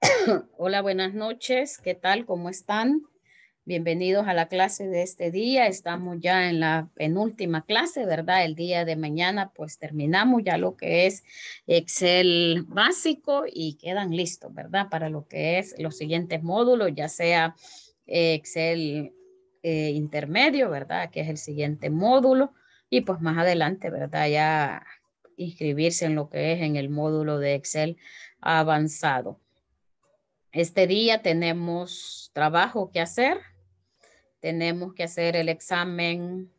Hola, buenas noches. ¿Qué tal? ¿Cómo están? Bienvenidos a la clase de este día. Estamos ya en la penúltima clase, ¿verdad? El día de mañana pues terminamos ya lo que es Excel básico y quedan listos, ¿verdad? Para lo que es los siguientes módulos, ya sea eh, Excel eh, intermedio, ¿verdad? Que es el siguiente módulo. Y pues más adelante, ¿verdad? Ya inscribirse en lo que es en el módulo de Excel avanzado. Este día tenemos trabajo que hacer. Tenemos que hacer el examen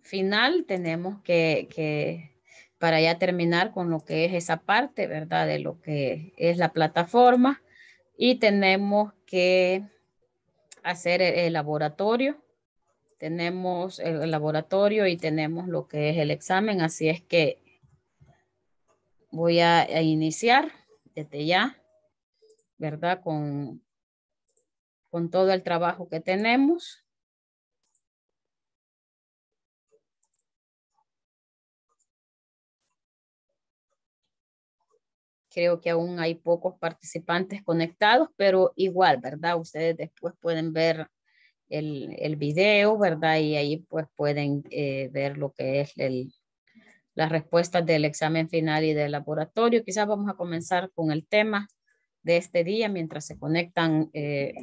final. Tenemos que, para ya terminar con lo que es esa parte, ¿verdad? De lo que es la plataforma. Y tenemos que hacer el laboratorio. Tenemos el laboratorio y tenemos lo que es el examen. Así es que voy a iniciar desde ya. ¿verdad? Con, todo el trabajo que tenemos. creo que aún hay pocos participantes conectados, pero igual, ¿verdad? Ustedes después pueden ver el, video, ¿verdad? Y ahí pues pueden eh, ver lo que es el, las respuestas del examen final y del laboratorio. Quizás vamos a comenzar con el tema de este día mientras se conectan eh,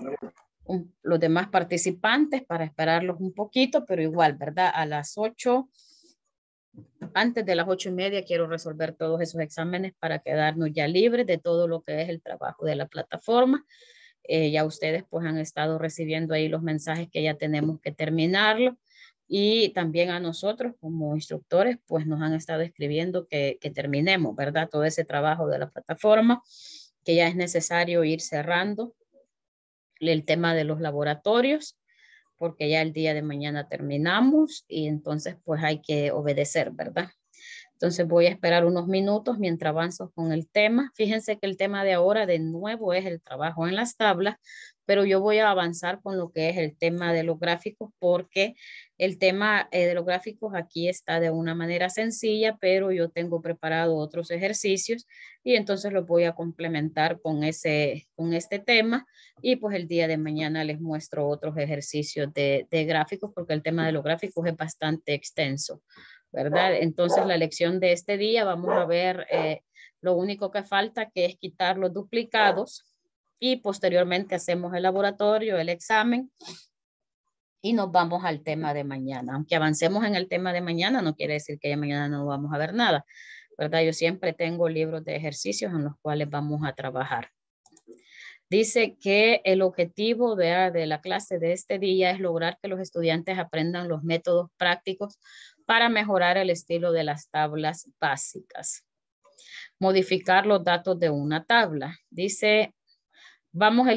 los demás participantes para esperarlos un poquito, pero igual, ¿verdad? A las 8, antes de las ocho y media quiero resolver todos esos exámenes para quedarnos ya libres de todo lo que es el trabajo de la plataforma. Eh, ya ustedes pues han estado recibiendo ahí los mensajes que ya tenemos que terminarlo y también a nosotros como instructores pues nos han estado escribiendo que terminemos, ¿verdad? Todo ese trabajo de la plataforma ya es necesario ir cerrando el tema de los laboratorios, porque ya el día de mañana terminamos y entonces pues hay que obedecer, ¿verdad? Entonces voy a esperar unos minutos mientras avanzo con el tema. Fíjense que el tema de ahora de nuevo es el trabajo en las tablas, pero yo voy a avanzar con lo que es el tema de los gráficos porque el tema eh, de los gráficos aquí está de una manera sencilla, pero yo tengo preparado otros ejercicios y entonces los voy a complementar con, ese, con este tema y pues el día de mañana les muestro otros ejercicios de, gráficos porque el tema de los gráficos es bastante extenso, ¿verdad? Entonces la lección de este día vamos a ver... Eh, lo único que falta que es quitar los duplicados y posteriormente hacemos el laboratorio, el examen y nos vamos al tema de mañana. Aunque avancemos en el tema de mañana, no quiere decir que ya mañana no vamos a ver nada, ¿verdad? Yo siempre tengo libros de ejercicios en los cuales vamos a trabajar. Dice que el objetivo de, de la clase de este día es lograr que los estudiantes aprendan los métodos prácticos para mejorar el estilo de las tablas básicas modificar los datos de una tabla. Dice Vamos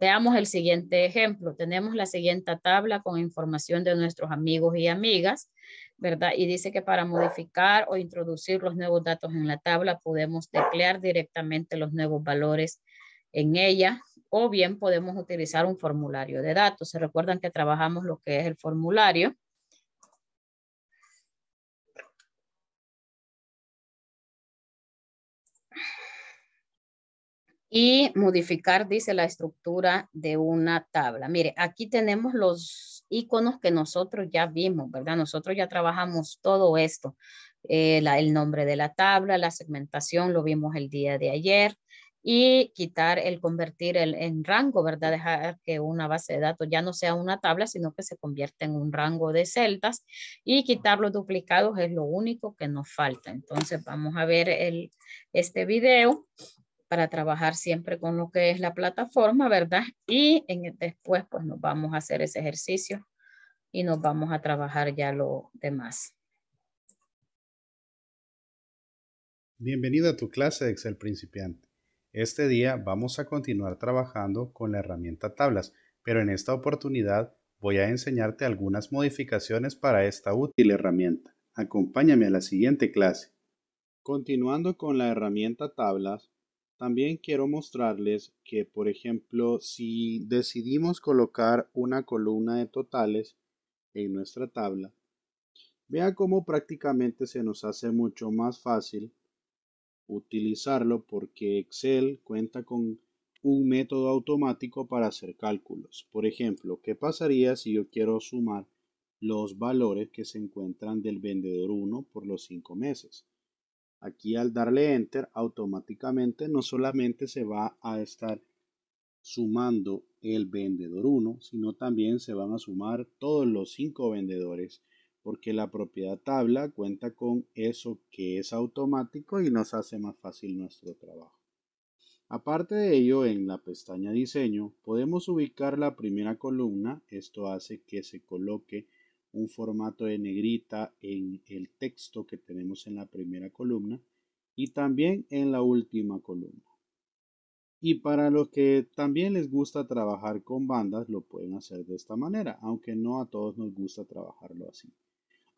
veamos el siguiente ejemplo. Tenemos la siguiente tabla con información de nuestros amigos y amigas, ¿verdad? Y dice que para modificar o introducir los nuevos datos en la tabla podemos teclear directamente los nuevos valores en ella o bien podemos utilizar un formulario de datos. ¿Se recuerdan que trabajamos lo que es el formulario? y modificar, dice, la estructura de una tabla. Mire, aquí tenemos los iconos que nosotros ya vimos, ¿verdad? Nosotros ya trabajamos todo esto. Eh, el nombre de la tabla, la segmentación, lo vimos el día de ayer. Y quitar el convertir en rango, ¿verdad? Dejar que una base de datos ya no sea una tabla, sino que se convierta en un rango de celdas. Y quitar los duplicados es lo único que nos falta. Entonces vamos a ver el, este video para trabajar siempre con lo que es la plataforma, ¿verdad? Y en, después pues nos vamos a hacer ese ejercicio y nos vamos a trabajar ya lo demás. Bienvenido a tu clase de Excel principiante. Este día vamos a continuar trabajando con la herramienta tablas, pero en esta oportunidad voy a enseñarte algunas modificaciones para esta útil herramienta. Acompáñame a la siguiente clase. Continuando con la herramienta tablas, también quiero mostrarles que, por ejemplo, si decidimos colocar una columna de totales en nuestra tabla, vea cómo prácticamente se nos hace mucho más fácil utilizarlo porque Excel cuenta con un método automático para hacer cálculos. Por ejemplo, ¿qué pasaría si yo quiero sumar los valores que se encuentran del vendedor 1 por los 5 meses? Aquí al darle enter automáticamente no solamente se va a estar sumando el vendedor 1, sino también se van a sumar todos los 5 vendedores porque la propiedad tabla cuenta con eso que es automático y nos hace más fácil nuestro trabajo. Aparte de ello, en la pestaña diseño podemos ubicar la primera columna, esto hace que se coloque un formato de negrita en el texto que tenemos en la primera columna y también en la última columna. Y para los que también les gusta trabajar con bandas, lo pueden hacer de esta manera, aunque no a todos nos gusta trabajarlo así.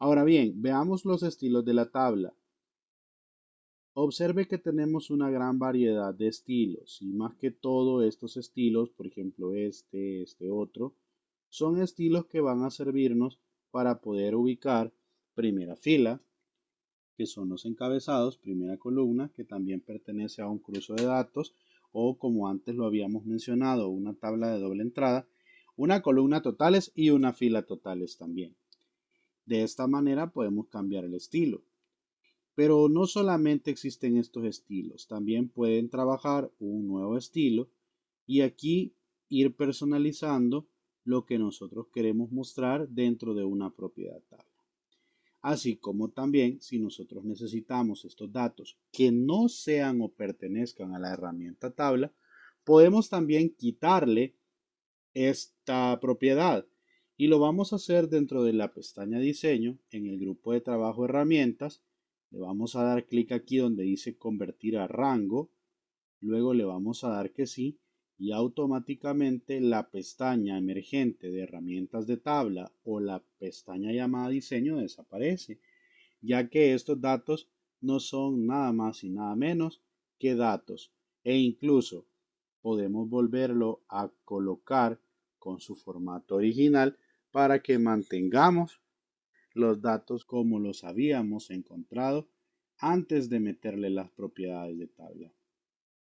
Ahora bien, veamos los estilos de la tabla. Observe que tenemos una gran variedad de estilos y más que todo estos estilos, por ejemplo este, este otro, son estilos que van a servirnos para poder ubicar primera fila, que son los encabezados, primera columna, que también pertenece a un cruce de datos, o como antes lo habíamos mencionado, una tabla de doble entrada, una columna totales y una fila totales también. De esta manera podemos cambiar el estilo. Pero no solamente existen estos estilos, también pueden trabajar un nuevo estilo y aquí ir personalizando lo que nosotros queremos mostrar dentro de una propiedad tabla. Así como también si nosotros necesitamos estos datos que no sean o pertenezcan a la herramienta tabla, podemos también quitarle esta propiedad y lo vamos a hacer dentro de la pestaña diseño en el grupo de trabajo herramientas. Le vamos a dar clic aquí donde dice convertir a rango. Luego le vamos a dar que sí y automáticamente la pestaña emergente de herramientas de tabla o la pestaña llamada diseño desaparece, ya que estos datos no son nada más y nada menos que datos e incluso podemos volverlo a colocar con su formato original para que mantengamos los datos como los habíamos encontrado antes de meterle las propiedades de tabla.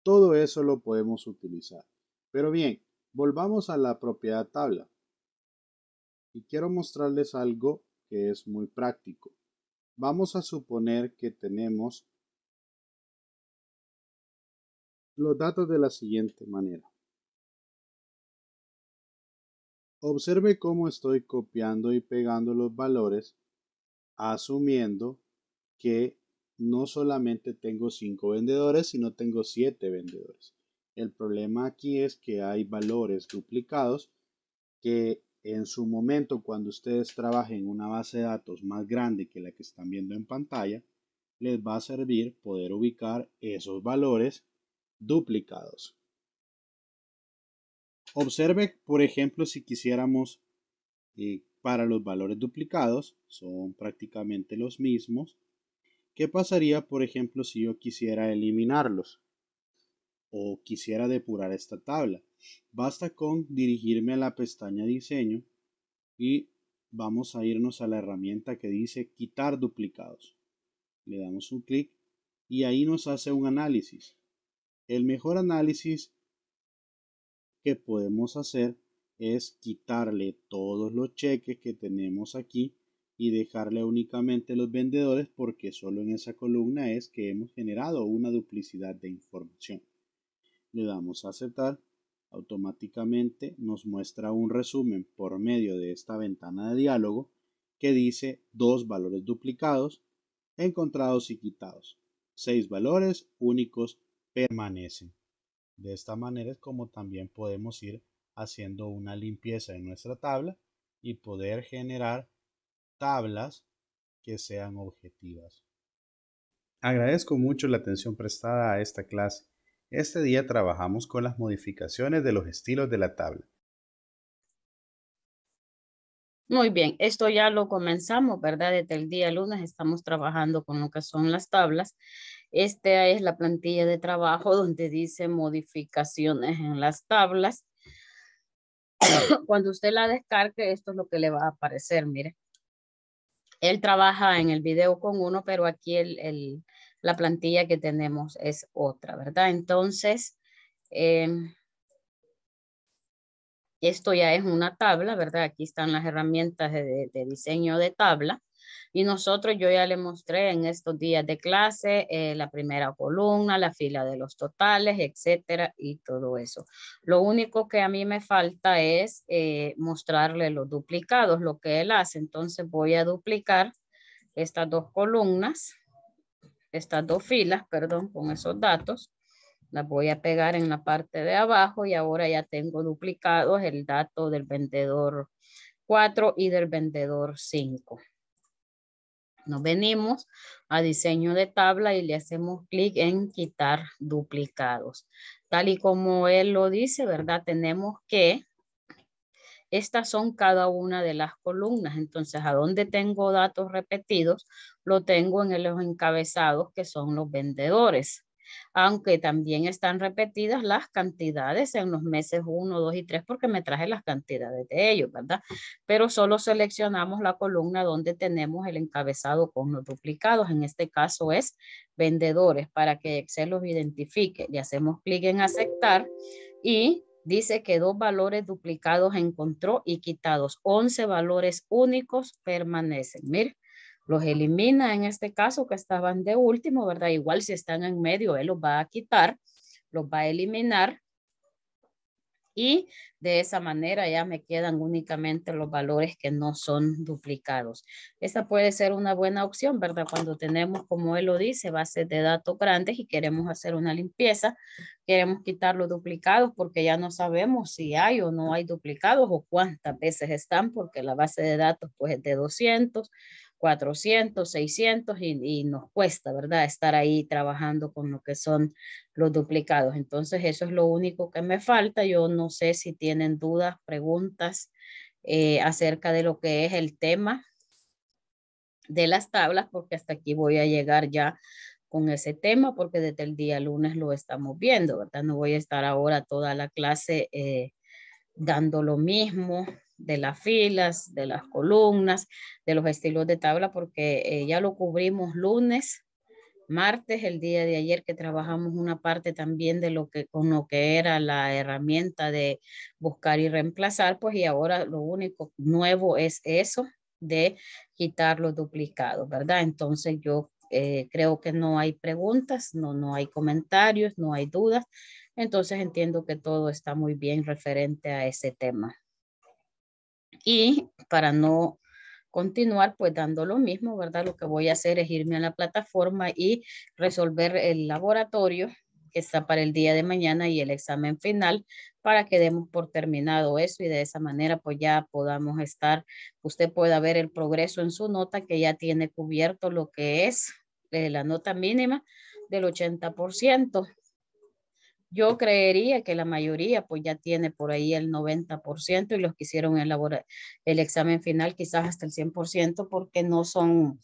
Todo eso lo podemos utilizar. Pero bien, volvamos a la propiedad tabla. Y quiero mostrarles algo que es muy práctico. Vamos a suponer que tenemos los datos de la siguiente manera. Observe cómo estoy copiando y pegando los valores asumiendo que no solamente tengo 5 vendedores, sino tengo 7 vendedores. El problema aquí es que hay valores duplicados que en su momento cuando ustedes trabajen una base de datos más grande que la que están viendo en pantalla, les va a servir poder ubicar esos valores duplicados. Observe, por ejemplo, si quisiéramos eh, para los valores duplicados, son prácticamente los mismos. ¿Qué pasaría, por ejemplo, si yo quisiera eliminarlos? o quisiera depurar esta tabla. Basta con dirigirme a la pestaña diseño y vamos a irnos a la herramienta que dice quitar duplicados. Le damos un clic y ahí nos hace un análisis. El mejor análisis que podemos hacer es quitarle todos los cheques que tenemos aquí y dejarle únicamente los vendedores porque solo en esa columna es que hemos generado una duplicidad de información le damos a aceptar, automáticamente nos muestra un resumen por medio de esta ventana de diálogo que dice dos valores duplicados, encontrados y quitados. Seis valores únicos permanecen. De esta manera es como también podemos ir haciendo una limpieza en nuestra tabla y poder generar tablas que sean objetivas. Agradezco mucho la atención prestada a esta clase. Este día trabajamos con las modificaciones de los estilos de la tabla. Muy bien, esto ya lo comenzamos, ¿verdad? Desde el día lunes estamos trabajando con lo que son las tablas. Esta es la plantilla de trabajo donde dice modificaciones en las tablas. Cuando usted la descargue, esto es lo que le va a aparecer, mire. Él trabaja en el video con uno, pero aquí el, el la plantilla que tenemos es otra, ¿verdad? Entonces, em, esto ya es una tabla, ¿verdad? Aquí están las herramientas de, diseño de tabla. Y nosotros, yo ya le mostré en estos días de clase eh, la primera columna, la fila de los totales, etcétera, y todo eso. Lo único que a mí me falta es eh, mostrarle los duplicados, lo que él hace. Entonces voy a duplicar estas dos columnas, estas dos filas, perdón, con esos datos. Las voy a pegar en la parte de abajo y ahora ya tengo duplicados el dato del vendedor 4 y del vendedor 5. Nos venimos a diseño de tabla y le hacemos clic en quitar duplicados. Tal y como él lo dice, ¿verdad? Tenemos que estas son cada una de las columnas. Entonces, ¿a dónde tengo datos repetidos? Lo tengo en los encabezados que son los vendedores. Aunque también están repetidas las cantidades en los meses 1, 2 y 3 porque me traje las cantidades de ellos, ¿verdad? Pero solo seleccionamos la columna donde tenemos el encabezado con los duplicados. En este caso es vendedores para que Excel los identifique. Le hacemos clic en aceptar y Dice que dos valores duplicados encontró y quitados. 11 valores únicos permanecen. Mire, los elimina en este caso que estaban de último, ¿verdad? Igual si están en medio, él los va a quitar, los va a eliminar y de esa manera ya me quedan únicamente los valores que no son duplicados. Esta puede ser una buena opción, ¿verdad? Cuando tenemos, como él lo dice, bases de datos grandes y queremos hacer una limpieza, queremos quitar los duplicados porque ya no sabemos si hay o no hay duplicados o cuántas veces están porque la base de datos pues es de 200 400, 600 y, nos cuesta, ¿verdad? Estar ahí trabajando con lo que son los duplicados. Entonces, eso es lo único que me falta. Yo no sé si tienen dudas, preguntas eh, acerca de lo que es el tema de las tablas, porque hasta aquí voy a llegar ya con ese tema, porque desde el día lunes lo estamos viendo, ¿verdad? No voy a estar ahora toda la clase eh, dando lo mismo, de las filas, de las columnas, de los estilos de tabla, porque eh, ya lo cubrimos lunes, martes, el día de ayer que trabajamos una parte también de lo que que era la herramienta de buscar y reemplazar, pues y ahora lo único nuevo es eso de quitar los duplicados, ¿verdad? Entonces yo eh, creo que no hay preguntas, no, no hay comentarios, no hay dudas. Entonces entiendo que todo está muy bien referente a ese tema. Y para no continuar pues dando lo mismo, ¿verdad? Lo que voy a hacer es irme a la plataforma y resolver el laboratorio que está para el día de mañana y el examen final para que demos por terminado eso y de esa manera pues ya podamos estar, usted pueda ver el progreso en su nota que ya tiene cubierto lo que es eh, la nota mínima del 80%. Yo creería que la mayoría pues ya tiene por ahí el 90% y los que hicieron el examen final quizás hasta el 100% porque no son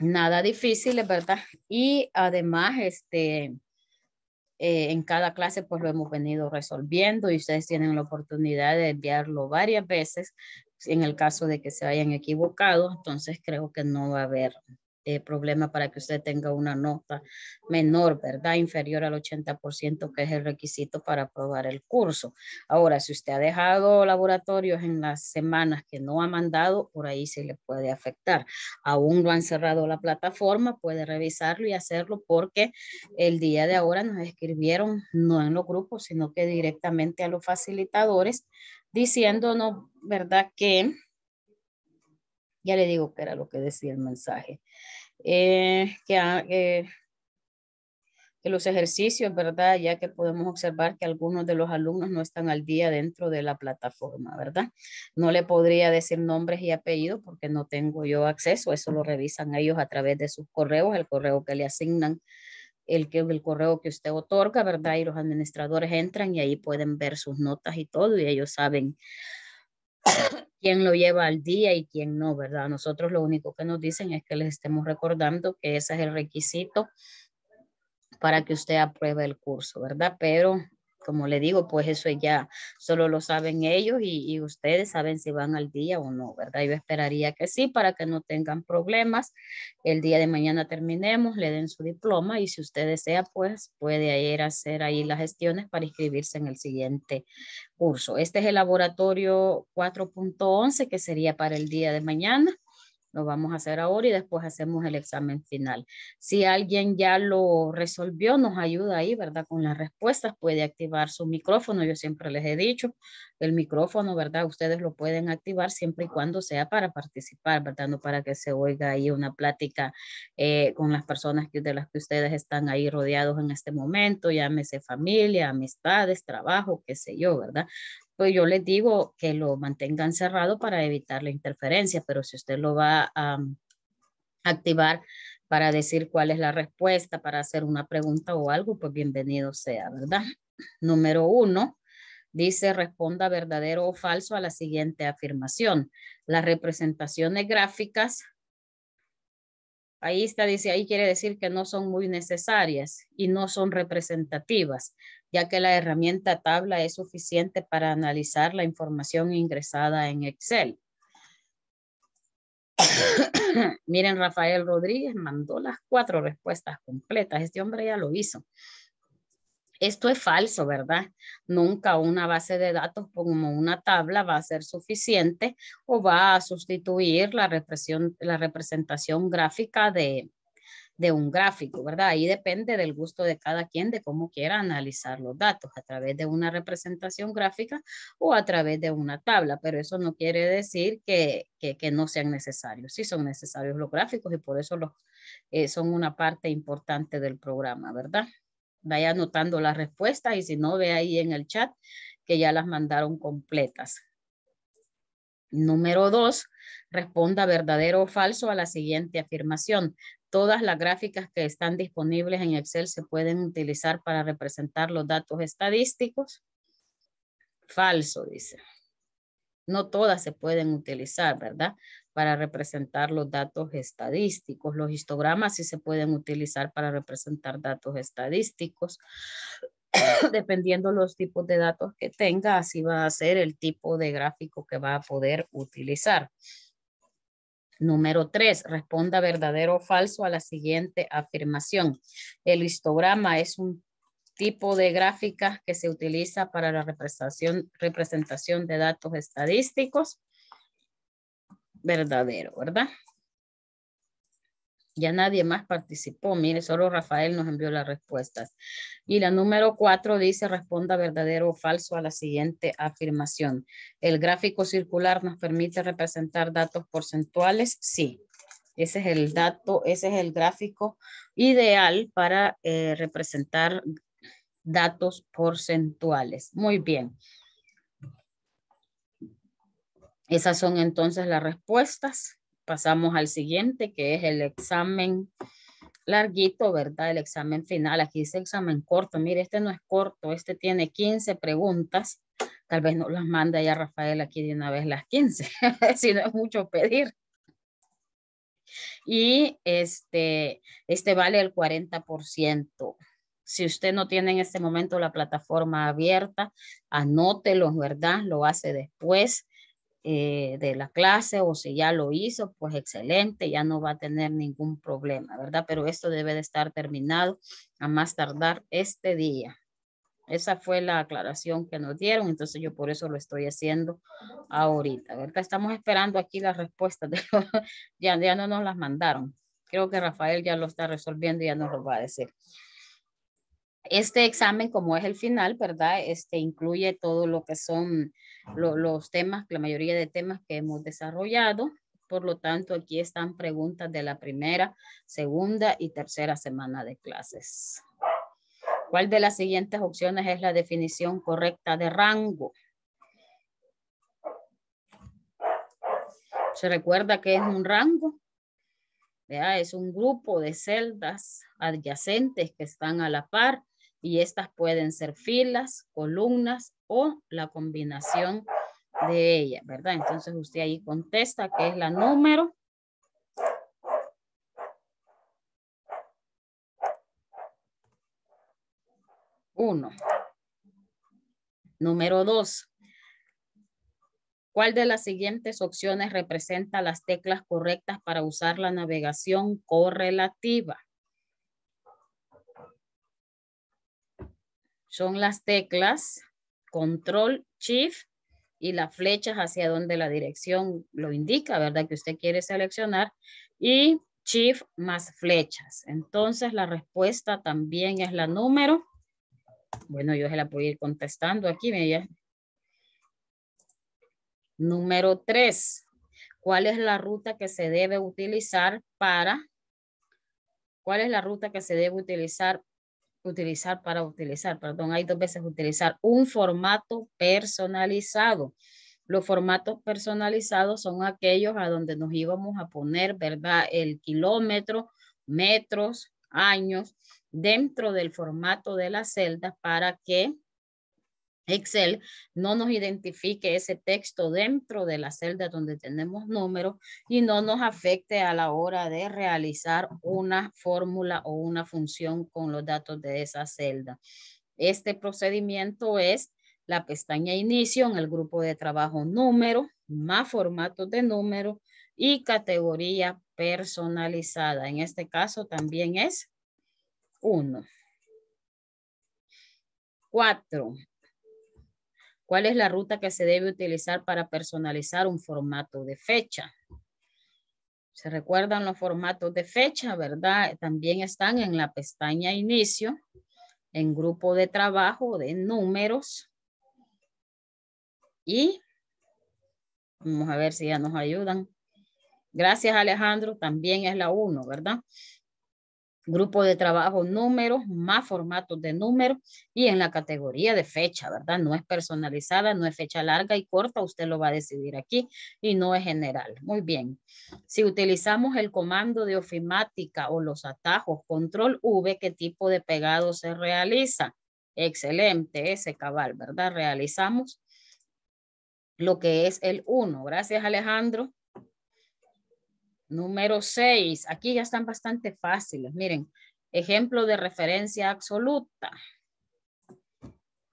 nada difíciles, ¿verdad? Y además, este, eh, en cada clase pues lo hemos venido resolviendo y ustedes tienen la oportunidad de enviarlo varias veces en el caso de que se hayan equivocado, entonces creo que no va a haber eh, problema para que usted tenga una nota menor, ¿verdad? Inferior al 80%, que es el requisito para aprobar el curso. Ahora, si usted ha dejado laboratorios en las semanas que no ha mandado, por ahí se le puede afectar. Aún no han cerrado la plataforma, puede revisarlo y hacerlo porque el día de ahora nos escribieron no en los grupos, sino que directamente a los facilitadores diciéndonos, ¿verdad? Que ya le digo que era lo que decía el mensaje que, los ejercicios, ¿verdad? Ya que podemos observar que algunos de los alumnos no están al día dentro de la plataforma, ¿verdad? No le podría decir nombres y apellidos porque no tengo yo acceso, eso lo revisan ellos a través de sus correos, el correo que le asignan, el, que, el correo que usted otorga, ¿verdad? Y los administradores entran y ahí pueden ver sus notas y todo y ellos saben quién lo lleva al día y quién no, ¿verdad? Nosotros lo único que nos dicen es que les estemos recordando que ese es el requisito para que usted apruebe el curso, ¿verdad? Pero como le digo, pues eso ya solo lo saben ellos y, ustedes saben si van al día o no, ¿verdad? Yo esperaría que sí para que no tengan problemas. El día de mañana terminemos, le den su diploma y si usted desea, pues puede ir a hacer ahí las gestiones para inscribirse en el siguiente curso. Este es el laboratorio 4.11 que sería para el día de mañana lo vamos a hacer ahora y después hacemos el examen final. Si alguien ya lo resolvió, nos ayuda ahí, ¿verdad? Con las respuestas, puede activar su micrófono. Yo siempre les he dicho, el micrófono, ¿verdad? Ustedes lo pueden activar siempre y cuando sea para participar, ¿verdad? No para que se oiga ahí una plática eh, con las personas que, de las que ustedes están ahí rodeados en este momento, llámese familia, amistades, trabajo, qué sé yo, ¿verdad? pues yo les digo que lo mantengan cerrado para evitar la interferencia, pero si usted lo va a mm, activar para decir cuál es la respuesta, para hacer una pregunta o algo, pues bienvenido sea, ¿verdad? Número uno, dice responda verdadero o falso a la siguiente afirmación. Las representaciones gráficas Ahí está, dice, ahí quiere decir que no son muy necesarias y no son representativas, ya que la herramienta tabla es suficiente para analizar la información ingresada en Excel. Miren, Rafael Rodríguez mandó las cuatro respuestas completas. Este hombre ya lo hizo. Esto es falso, ¿verdad? Nunca una base de datos como una tabla va a ser suficiente o va a sustituir la, la representación gráfica de, un gráfico, ¿verdad? Ahí depende del gusto de cada quien de cómo quiera analizar los datos a través de una representación gráfica o a través de una tabla, pero eso no quiere decir que, no sean necesarios. Sí son necesarios los gráficos y por eso eh, son una parte importante del programa, ¿verdad? vaya anotando las respuestas y si no, ve ahí en el chat que ya las mandaron completas. Número dos, responda verdadero o falso a la siguiente afirmación. Todas las gráficas que están disponibles en Excel se pueden utilizar para representar los datos estadísticos. Falso, dice. No todas se pueden utilizar, ¿verdad? para representar los datos estadísticos. Los histogramas sí se pueden utilizar para representar datos estadísticos. Dependiendo los tipos de datos que tenga, así va a ser el tipo de gráfico que va a poder utilizar. Número tres, Responda verdadero o falso a la siguiente afirmación. El histograma es un tipo de gráfica que se utiliza para la representación, representación de datos estadísticos verdadero, ¿verdad? Ya nadie más participó. Mire, solo Rafael nos envió las respuestas. Y la número cuatro dice, responda verdadero o falso a la siguiente afirmación. ¿El gráfico circular nos permite representar datos porcentuales? Sí. Ese es el dato, ese es el gráfico ideal para eh, representar datos porcentuales. Muy bien. Esas son entonces las respuestas. Pasamos al siguiente, que es el examen larguito, ¿verdad? El examen final. Aquí dice examen corto. Mire, este no es corto, este tiene 15 preguntas. Tal vez no las manda ya Rafael aquí de una vez las 15, si no es mucho pedir. Y este, este vale el 40%. Si usted no tiene en este momento la plataforma abierta, anótelo, ¿verdad? Lo hace después. Eh, de la clase o si ya lo hizo, pues excelente, ya no va a tener ningún problema, ¿verdad? Pero esto debe de estar terminado a más tardar este día. Esa fue la aclaración que nos dieron, entonces yo por eso lo estoy haciendo ahorita, ¿verdad? Estamos esperando aquí las respuestas, de ya, ya no nos las mandaron. Creo que Rafael ya lo está resolviendo y ya nos lo va a decir. Este examen, como es el final, ¿verdad? Este incluye todo lo que son los temas, la mayoría de temas que hemos desarrollado. Por lo tanto, aquí están preguntas de la primera, segunda y tercera semana de clases. ¿Cuál de las siguientes opciones es la definición correcta de rango? ¿Se recuerda que es un rango? Es un grupo de celdas adyacentes que están a la par y estas pueden ser filas, columnas o la combinación de ellas, ¿verdad? Entonces usted ahí contesta que es la número. Uno. Número dos. ¿Cuál de las siguientes opciones representa las teclas correctas para usar la navegación correlativa? Son las teclas Control Shift y las flechas hacia donde la dirección lo indica, ¿verdad? Que usted quiere seleccionar. Y Shift más flechas. Entonces la respuesta también es la número. Bueno, yo se la puedo ir contestando aquí. Número tres, ¿cuál es la ruta que se debe utilizar para? ¿Cuál es la ruta que se debe utilizar? Utilizar para utilizar, perdón, hay dos veces utilizar un formato personalizado. Los formatos personalizados son aquellos a donde nos íbamos a poner, ¿verdad? El kilómetro, metros, años, dentro del formato de la celda para que Excel no nos identifique ese texto dentro de la celda donde tenemos números y no nos afecte a la hora de realizar una fórmula o una función con los datos de esa celda. Este procedimiento es la pestaña inicio en el grupo de trabajo número, más formatos de número y categoría personalizada. En este caso también es 1. 4. ¿Cuál es la ruta que se debe utilizar para personalizar un formato de fecha? Se recuerdan los formatos de fecha, ¿verdad? También están en la pestaña inicio, en grupo de trabajo de números. Y vamos a ver si ya nos ayudan. Gracias Alejandro, también es la 1, ¿verdad? grupo de trabajo, números, más formatos de números y en la categoría de fecha, ¿verdad? No es personalizada, no es fecha larga y corta, usted lo va a decidir aquí y no es general. Muy bien. Si utilizamos el comando de ofimática o los atajos control V, ¿qué tipo de pegado se realiza? Excelente, ese cabal, ¿verdad? Realizamos lo que es el 1. Gracias, Alejandro. Número 6. Aquí ya están bastante fáciles. Miren, ejemplo de referencia absoluta.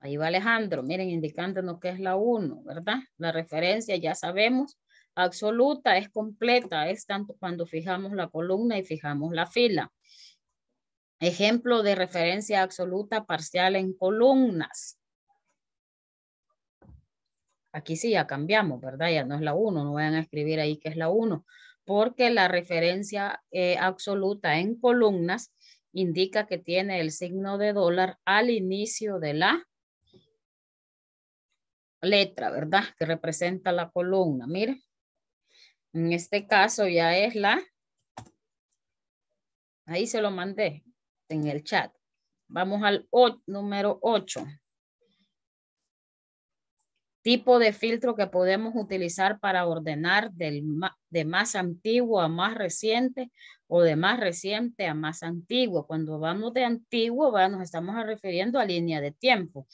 Ahí va Alejandro, miren, indicándonos qué es la 1, ¿verdad? La referencia ya sabemos. Absoluta es completa, es tanto cuando fijamos la columna y fijamos la fila. Ejemplo de referencia absoluta parcial en columnas. Aquí sí ya cambiamos, ¿verdad? Ya no es la 1, no vayan a escribir ahí que es la 1 porque la referencia eh, absoluta en columnas indica que tiene el signo de dólar al inicio de la letra, ¿verdad? Que representa la columna. Mire, en este caso ya es la, ahí se lo mandé en el chat. Vamos al número 8 tipo de filtro que podemos utilizar para ordenar del, de más antiguo a más reciente o de más reciente a más antiguo. Cuando vamos de antiguo, nos estamos refiriendo a línea de tiempo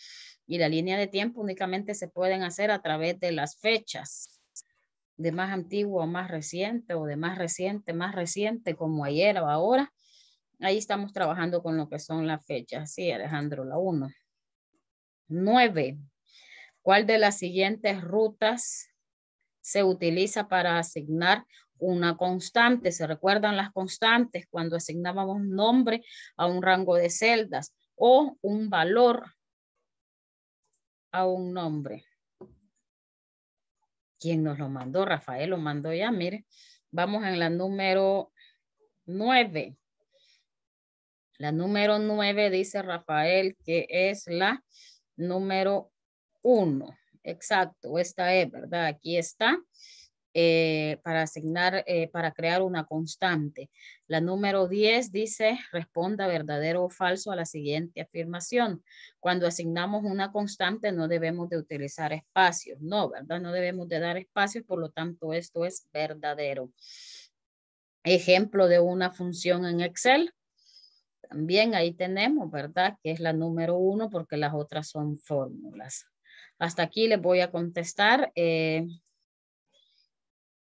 y la línea de tiempo únicamente se pueden hacer a través de las fechas de más antiguo a más reciente o de más reciente, más reciente como ayer o ahora. Ahí estamos trabajando con lo que son las fechas. Sí, Alejandro, la 1. 9. ¿Cuál de las siguientes rutas se utiliza para asignar una constante? ¿Se recuerdan las constantes cuando asignábamos nombre a un rango de celdas o un valor a un nombre? ¿Quién nos lo mandó? Rafael lo mandó ya, mire. Vamos en la número nueve. La número nueve, dice Rafael que es la número 1. Exacto, esta es, ¿verdad? Aquí está. Eh, para asignar, eh, para crear una constante. La número 10 dice, responda verdadero o falso a la siguiente afirmación. Cuando asignamos una constante no debemos de utilizar espacios, no, ¿verdad? No debemos de dar espacios, por lo tanto esto es verdadero. Ejemplo de una función en Excel. También ahí tenemos, ¿verdad? Que es la número 1 porque las otras son fórmulas. Hasta aquí les voy a contestar. Eh,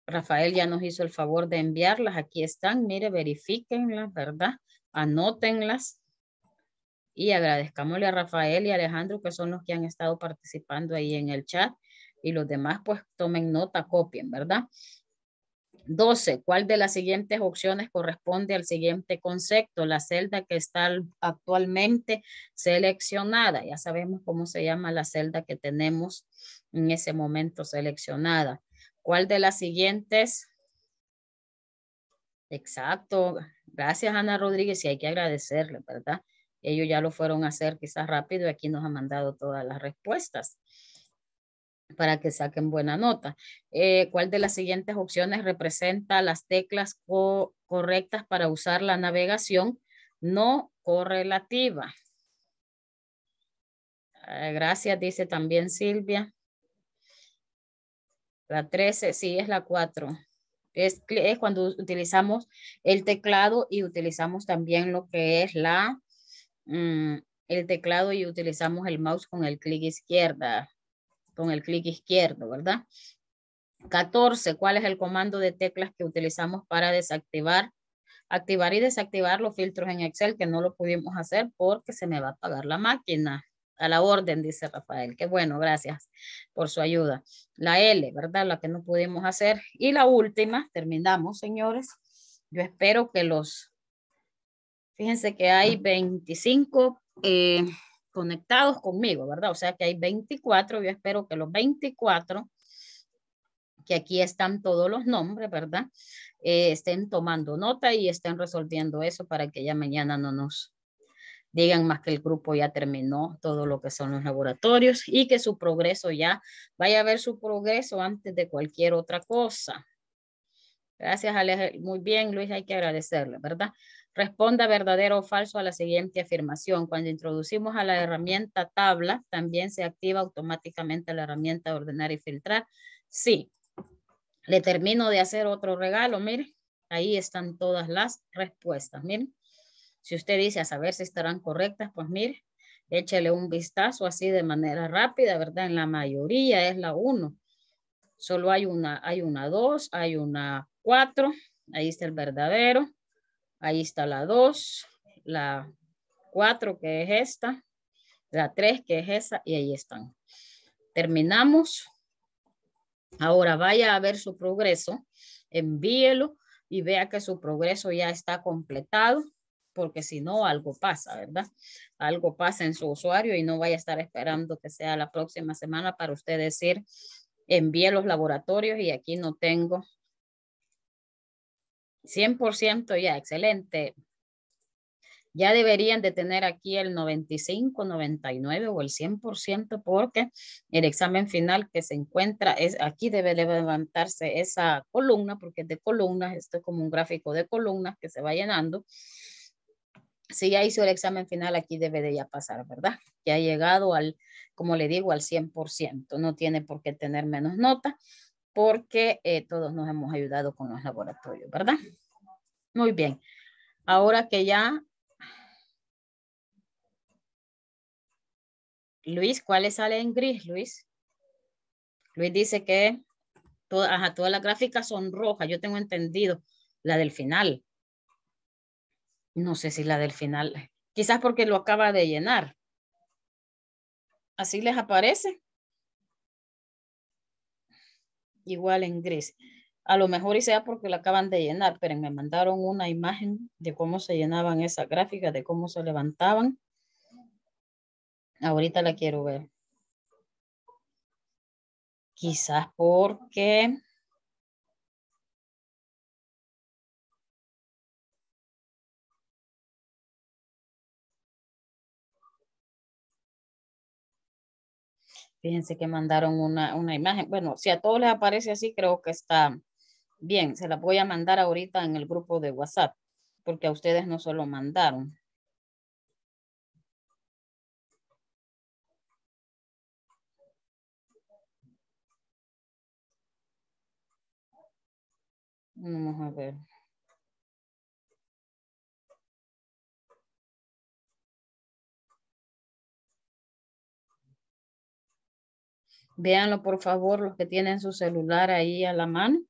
Rafael ya nos hizo el favor de enviarlas. Aquí están. Mire, verifíquenlas, ¿verdad? Anótenlas. Y agradezcámosle a Rafael y Alejandro, que son los que han estado participando ahí en el chat. Y los demás, pues, tomen nota, copien, ¿verdad? 12. ¿Cuál de las siguientes opciones corresponde al siguiente concepto? La celda que está actualmente seleccionada. Ya sabemos cómo se llama la celda que tenemos en ese momento seleccionada. ¿Cuál de las siguientes? Exacto. Gracias, Ana Rodríguez, y hay que agradecerle, ¿verdad? Ellos ya lo fueron a hacer quizás rápido y aquí nos han mandado todas las respuestas para que saquen buena nota. Eh, ¿Cuál de las siguientes opciones representa las teclas correctas para usar la navegación no correlativa? Ah, gracias, dice también Silvia. La 13, sí, es la 4. Es, cuando utilizamos el teclado y utilizamos también lo que es la, mm, el teclado y utilizamos el mouse con el clic izquierda con el clic izquierdo, ¿verdad? 14, ¿cuál es el comando de teclas que utilizamos para desactivar, activar y desactivar los filtros en Excel? Que no lo pudimos hacer porque se me va a apagar la máquina. A la orden, dice Rafael. Qué bueno, gracias por su ayuda. La L, ¿verdad? La que no pudimos hacer. Y la última, terminamos, señores. Yo espero que los... Fíjense que hay 25 conectados conmigo, ¿verdad? O sea que hay 24, yo espero que los 24, que aquí están todos los nombres, ¿verdad? Eh, estén tomando nota y estén resolviendo eso para que ya mañana no nos digan más que el grupo ya terminó todo lo que son los laboratorios y que su progreso ya vaya a ver su progreso antes de cualquier otra cosa. Gracias, Alejandro. Muy bien, Luis, hay que agradecerle, ¿verdad? Responda verdadero o falso a la siguiente afirmación. Cuando introducimos a la herramienta tabla, también se activa automáticamente la herramienta ordenar y filtrar. Sí. Le termino de hacer otro regalo, mire, Ahí están todas las respuestas, miren. Si usted dice a saber si estarán correctas, pues mire, échale un vistazo así de manera rápida, ¿verdad? En la mayoría es la 1. Solo hay una, hay una 2, hay una 4, ahí está el verdadero, ahí está la 2, la 4 que es esta, la 3 que es esa y ahí están. Terminamos. Ahora vaya a ver su progreso, envíelo y vea que su progreso ya está completado, porque si no, algo pasa, ¿verdad? Algo pasa en su usuario y no vaya a estar esperando que sea la próxima semana para usted decir, envíe los laboratorios y aquí no tengo 100% ya, excelente. Ya deberían de tener aquí el 95, 99 o el 100% porque el examen final que se encuentra es aquí debe levantarse esa columna porque es de columnas, esto es como un gráfico de columnas que se va llenando. Si ya hizo el examen final, aquí debe de ya pasar, ¿verdad? Ya ha llegado al, como le digo, al 100%. No tiene por qué tener menos nota porque eh, todos nos hemos ayudado con los laboratorios, ¿verdad? Muy bien. Ahora que ya... Luis, ¿cuáles salen sale en gris, Luis? Luis dice que todas, todas las gráficas son rojas. Yo tengo entendido la del final. No sé si la del final. Quizás porque lo acaba de llenar. ¿Así les aparece? igual en gris. A lo mejor y sea porque la acaban de llenar, pero me mandaron una imagen de cómo se llenaban esas gráficas, de cómo se levantaban. Ahorita la quiero ver. Quizás porque Fíjense que mandaron una, imagen. Bueno, si a todos les aparece así, creo que está bien. Se la voy a mandar ahorita en el grupo de WhatsApp, porque a ustedes no se lo mandaron. Vamos a ver. Véanlo, por favor, los que tienen su celular ahí a la mano.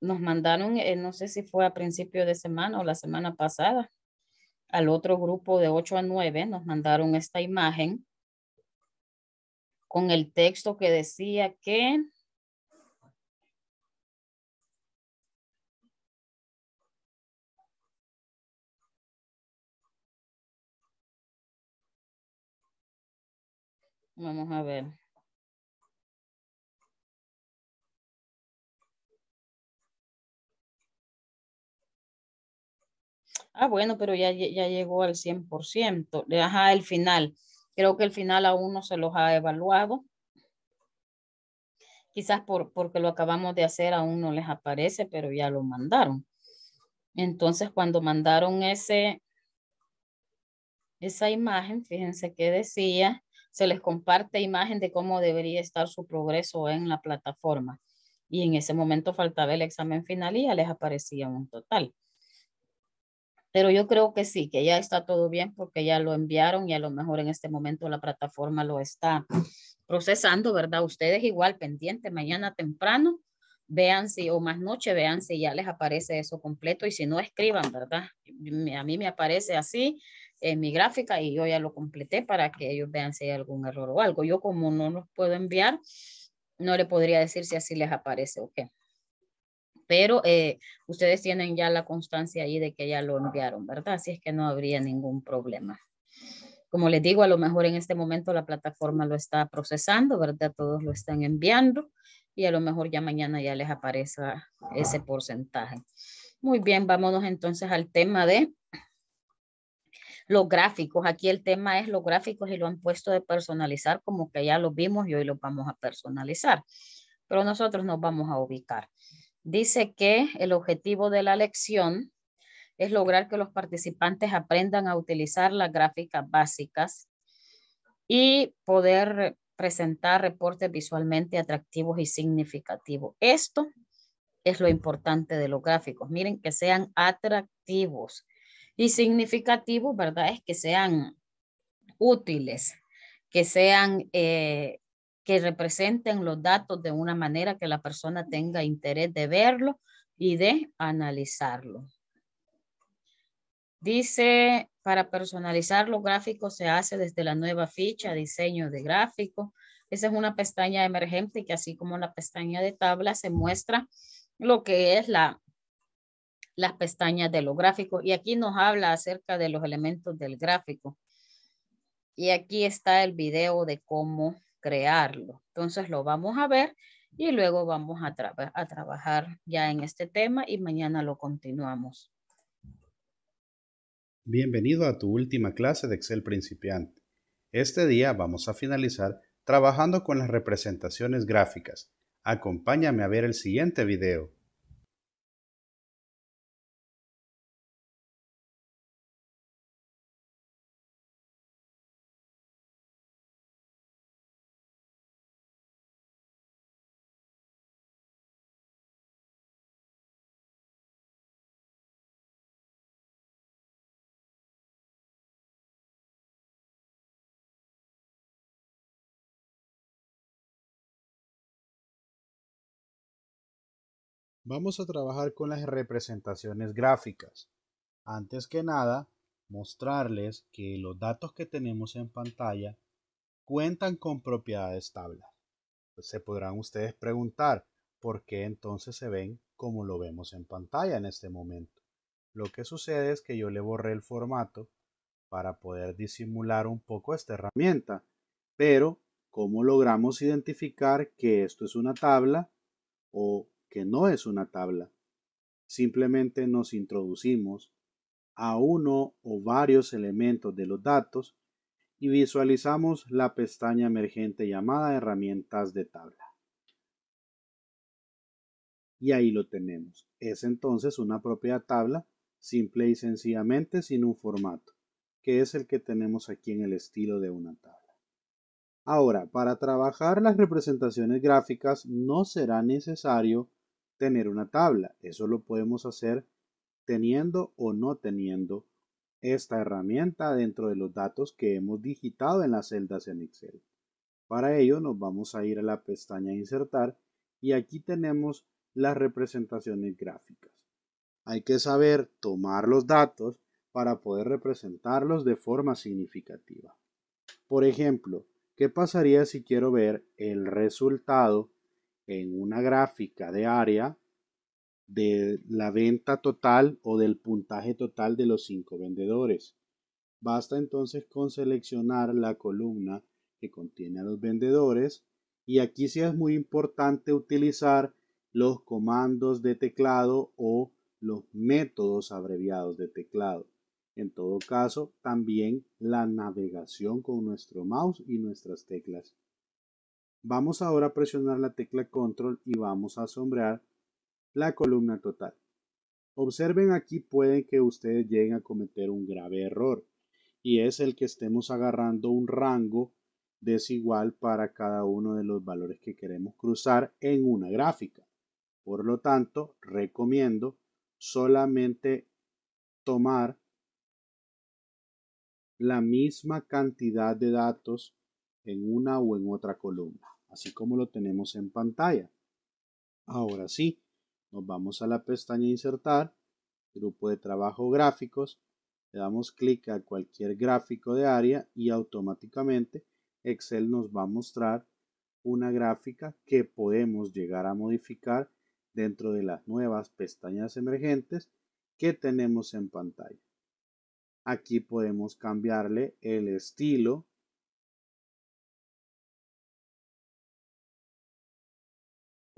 Nos mandaron, eh, no sé si fue a principio de semana o la semana pasada, al otro grupo de 8 a 9, nos mandaron esta imagen con el texto que decía que Vamos a ver. Ah, bueno, pero ya, ya llegó al 100%. Ajá, el final. Creo que el final aún no se los ha evaluado. Quizás porque lo acabamos de hacer aún no les aparece, pero ya lo mandaron. Entonces, cuando mandaron ese, esa imagen, fíjense qué decía, se les comparte imagen de cómo debería estar su progreso en la plataforma. Y en ese momento faltaba el examen final y ya les aparecía un total. Pero yo creo que sí, que ya está todo bien porque ya lo enviaron y a lo mejor en este momento la plataforma lo está procesando, ¿verdad? Ustedes igual pendiente mañana temprano, vean si, o más noche, vean si ya les aparece eso completo y si no, escriban, ¿verdad? A mí me aparece así en mi gráfica y yo ya lo completé para que ellos vean si hay algún error o algo. Yo como no los puedo enviar, no le podría decir si así les aparece o qué pero eh, ustedes tienen ya la constancia ahí de que ya lo enviaron, ¿verdad? Así es que no habría ningún problema. Como les digo, a lo mejor en este momento la plataforma lo está procesando, ¿verdad? Todos lo están enviando y a lo mejor ya mañana ya les aparece ese porcentaje. Muy bien, vámonos entonces al tema de los gráficos. Aquí el tema es los gráficos y lo han puesto de personalizar como que ya lo vimos y hoy lo vamos a personalizar. Pero nosotros nos vamos a ubicar. Dice que el objetivo de la lección es lograr que los participantes aprendan a utilizar las gráficas básicas y poder presentar reportes visualmente atractivos y significativos. Esto es lo importante de los gráficos. Miren que sean atractivos y significativos, ¿verdad? Es que sean útiles, que sean eh, que representen los datos de una manera que la persona tenga interés de verlo y de analizarlo. Dice, para personalizar los gráficos se hace desde la nueva ficha, diseño de gráfico. Esa es una pestaña emergente que así como la pestaña de tabla se muestra lo que es la, las pestañas de los gráficos. Y aquí nos habla acerca de los elementos del gráfico. Y aquí está el video de cómo crearlo. Entonces lo vamos a ver y luego vamos a, trabajar ya en este tema y mañana lo continuamos. Bienvenido a tu última clase de Excel principiante. Este día vamos a finalizar trabajando con las representaciones gráficas. Acompáñame a ver el siguiente video. Vamos a trabajar con las representaciones gráficas. Antes que nada, mostrarles que los datos que tenemos en pantalla cuentan con propiedades tabla. se podrán ustedes preguntar por qué entonces se ven como lo vemos en pantalla en este momento. Lo que sucede es que yo le borré el formato para poder disimular un poco esta herramienta. Pero, ¿cómo logramos identificar que esto es una tabla o que no es una tabla. Simplemente nos introducimos a uno o varios elementos de los datos y visualizamos la pestaña emergente llamada herramientas de tabla. Y ahí lo tenemos. Es entonces una propia tabla, simple y sencillamente sin un formato, que es el que tenemos aquí en el estilo de una tabla. Ahora, para trabajar las representaciones gráficas no será necesario tener una tabla. Eso lo podemos hacer teniendo o no teniendo esta herramienta dentro de los datos que hemos digitado en las celdas en Excel. Para ello nos vamos a ir a la pestaña Insertar y aquí tenemos las representaciones gráficas. Hay que saber tomar los datos para poder representarlos de forma significativa. Por ejemplo, ¿qué pasaría si quiero ver el resultado en una gráfica de área de la venta total o del puntaje total de los cinco vendedores. Basta entonces con seleccionar la columna que contiene a los vendedores y aquí sí es muy importante utilizar los comandos de teclado o los métodos abreviados de teclado. En todo caso, también la navegación con nuestro mouse y nuestras teclas Vamos ahora a presionar la tecla control y vamos a sombrear la columna total. Observen aquí pueden que ustedes lleguen a cometer un grave error y es el que estemos agarrando un rango desigual para cada uno de los valores que queremos cruzar en una gráfica. Por lo tanto, recomiendo solamente tomar la misma cantidad de datos en una o en otra columna, así como lo tenemos en pantalla. Ahora sí, nos vamos a la pestaña Insertar, Grupo de Trabajo Gráficos, le damos clic a cualquier gráfico de área y automáticamente Excel nos va a mostrar una gráfica que podemos llegar a modificar dentro de las nuevas pestañas emergentes que tenemos en pantalla. Aquí podemos cambiarle el estilo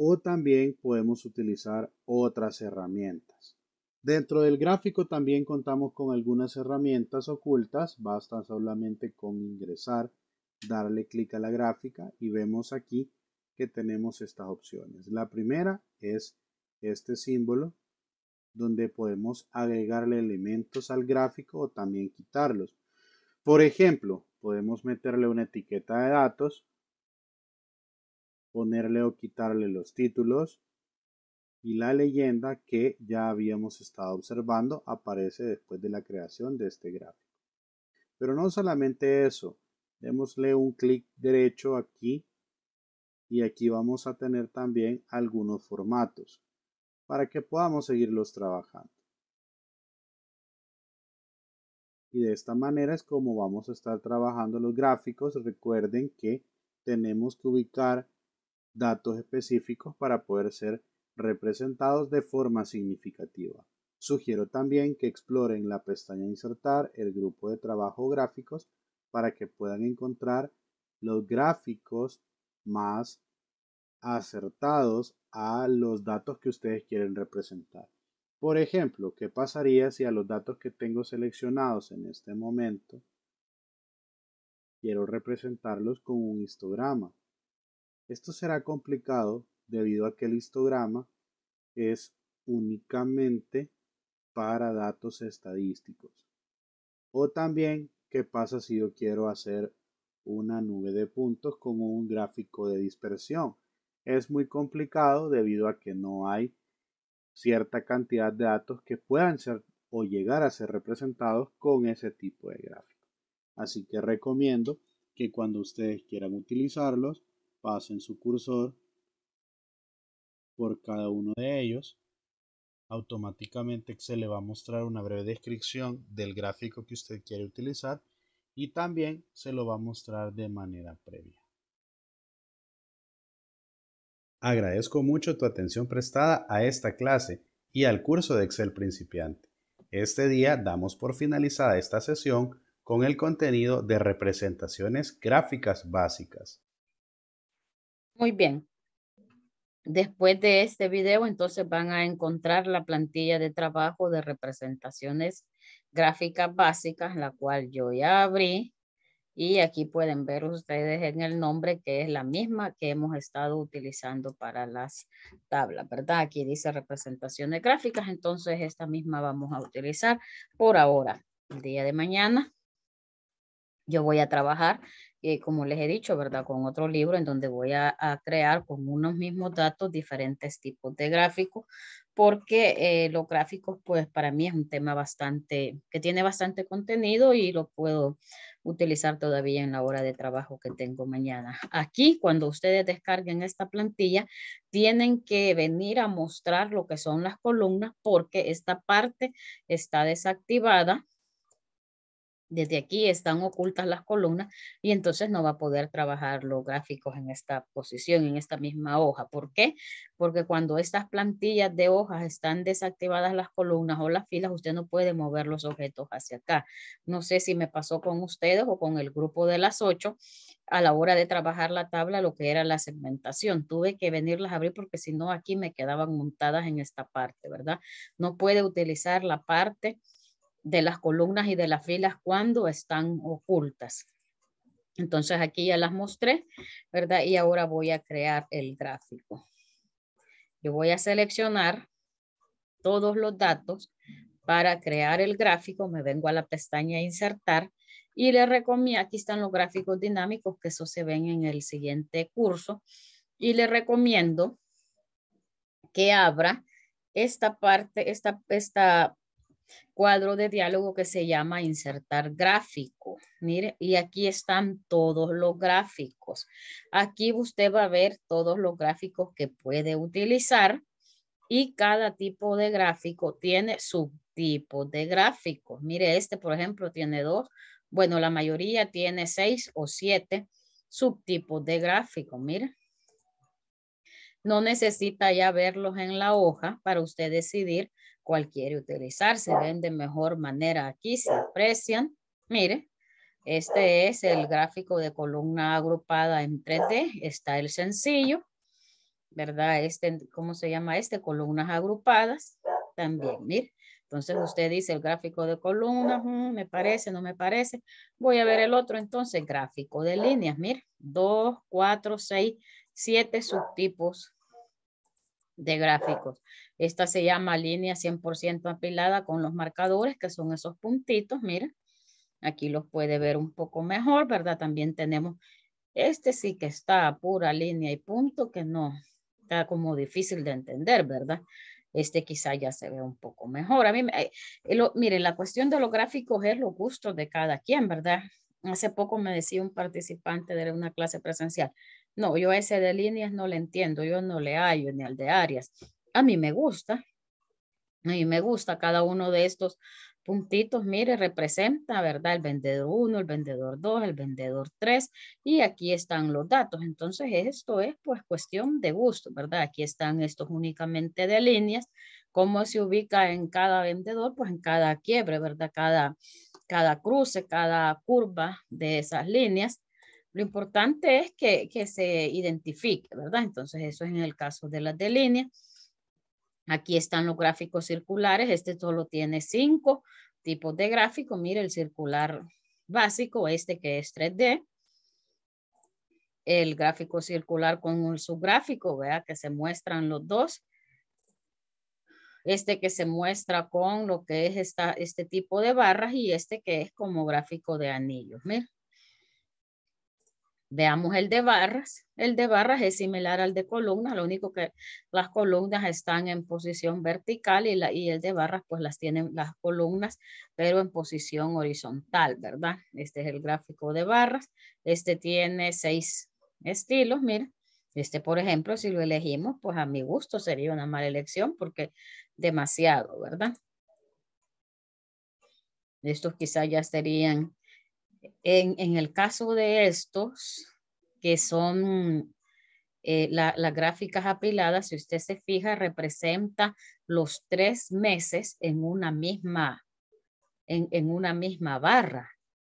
o también podemos utilizar otras herramientas. Dentro del gráfico también contamos con algunas herramientas ocultas, basta solamente con ingresar, darle clic a la gráfica y vemos aquí que tenemos estas opciones. La primera es este símbolo donde podemos agregarle elementos al gráfico o también quitarlos. Por ejemplo, podemos meterle una etiqueta de datos ponerle o quitarle los títulos y la leyenda que ya habíamos estado observando aparece después de la creación de este gráfico. Pero no solamente eso, démosle un clic derecho aquí y aquí vamos a tener también algunos formatos para que podamos seguirlos trabajando. Y de esta manera es como vamos a estar trabajando los gráficos. Recuerden que tenemos que ubicar datos específicos para poder ser representados de forma significativa. Sugiero también que exploren la pestaña Insertar, el grupo de trabajo gráficos, para que puedan encontrar los gráficos más acertados a los datos que ustedes quieren representar. Por ejemplo, ¿qué pasaría si a los datos que tengo seleccionados en este momento quiero representarlos con un histograma? Esto será complicado debido a que el histograma es únicamente para datos estadísticos. O también, ¿qué pasa si yo quiero hacer una nube de puntos con un gráfico de dispersión? Es muy complicado debido a que no hay cierta cantidad de datos que puedan ser o llegar a ser representados con ese tipo de gráfico. Así que recomiendo que cuando ustedes quieran utilizarlos, pasen su cursor por cada uno de ellos, automáticamente Excel le va a mostrar una breve descripción del gráfico que usted quiere utilizar y también se lo va a mostrar de manera previa. Agradezco mucho tu atención prestada a esta clase y al curso de Excel principiante. Este día damos por finalizada esta sesión con el contenido de representaciones gráficas básicas. Muy bien. Después de este video, entonces van a encontrar la plantilla de trabajo de representaciones gráficas básicas, la cual yo ya abrí. Y aquí pueden ver ustedes en el nombre que es la misma que hemos estado utilizando para las tablas, ¿verdad? Aquí dice representaciones gráficas, entonces esta misma vamos a utilizar por ahora. El día de mañana yo voy a trabajar como les he dicho, ¿verdad? Con otro libro en donde voy a, crear con unos mismos datos diferentes tipos de gráficos, porque eh, los gráficos, pues para mí es un tema bastante, que tiene bastante contenido y lo puedo utilizar todavía en la hora de trabajo que tengo mañana. Aquí, cuando ustedes descarguen esta plantilla, tienen que venir a mostrar lo que son las columnas porque esta parte está desactivada desde aquí están ocultas las columnas y entonces no va a poder trabajar los gráficos en esta posición, en esta misma hoja. ¿Por qué? Porque cuando estas plantillas de hojas están desactivadas las columnas o las filas, usted no puede mover los objetos hacia acá. No sé si me pasó con ustedes o con el grupo de las ocho a la hora de trabajar la tabla, lo que era la segmentación. Tuve que venirlas a abrir porque si no aquí me quedaban montadas en esta parte, ¿verdad? No puede utilizar la parte de las columnas y de las filas cuando están ocultas. Entonces aquí ya las mostré, ¿verdad? Y ahora voy a crear el gráfico. Yo voy a seleccionar todos los datos para crear el gráfico. Me vengo a la pestaña insertar y le recomiendo, aquí están los gráficos dinámicos que eso se ven en el siguiente curso. Y le recomiendo que abra esta parte, esta, esta cuadro de diálogo que se llama insertar gráfico. Mire, y aquí están todos los gráficos. Aquí usted va a ver todos los gráficos que puede utilizar y cada tipo de gráfico tiene subtipos de gráficos. Mire, este, por ejemplo, tiene dos. Bueno, la mayoría tiene seis o siete subtipos de gráfico. Mire, no necesita ya verlos en la hoja para usted decidir cuál quiere utilizar. Se ven de mejor manera aquí, se aprecian. Mire, este es el gráfico de columna agrupada en 3D. Está el sencillo, ¿verdad? Este, ¿cómo se llama este? Columnas agrupadas también, mire. Entonces usted dice el gráfico de columnas, mm, me parece, no me parece. Voy a ver el otro entonces, gráfico de líneas, mire. 2, 4, 6, siete subtipos de gráficos. Esta se llama línea 100% apilada con los marcadores, que son esos puntitos, miren. Aquí los puede ver un poco mejor, ¿verdad? También tenemos, este sí que está pura línea y punto, que no, está como difícil de entender, ¿verdad? Este quizá ya se ve un poco mejor. A mí, eh, la cuestión de los gráficos es los gustos de cada quien, ¿verdad? Hace poco me decía un participante de una clase presencial, no, yo ese de líneas no le entiendo, yo no le hallo ni al de áreas. A mí me gusta, a mí me gusta cada uno de estos puntitos, mire, representa, ¿verdad? El vendedor 1, el vendedor 2, el vendedor 3 y aquí están los datos. Entonces, esto es pues cuestión de gusto, ¿verdad? Aquí están estos únicamente de líneas, cómo se ubica en cada vendedor, pues en cada quiebre, ¿verdad? Cada, cada cruce, cada curva de esas líneas. Lo importante es que, se identifique, ¿verdad? Entonces, eso es en el caso de las de línea. Aquí están los gráficos circulares. Este solo tiene cinco tipos de gráfico. Mire el circular básico, este que es 3D. El gráfico circular con un subgráfico, vea que se muestran los dos. Este que se muestra con lo que es este tipo de barras y este que es como gráfico de anillos. Mira. Veamos el de barras. El de barras es similar al de columnas, lo único que las columnas están en posición vertical y, la, y el de barras pues las tienen las columnas, pero en posición horizontal, ¿verdad? Este es el gráfico de barras. Este tiene seis estilos, mira Este, por ejemplo, si lo elegimos, pues a mi gusto sería una mala elección porque demasiado, ¿verdad? Estos quizás ya serían en, el caso de estos, que son eh, las gráficas apiladas, si usted se fija, representa los tres meses en una misma, en, una misma barra.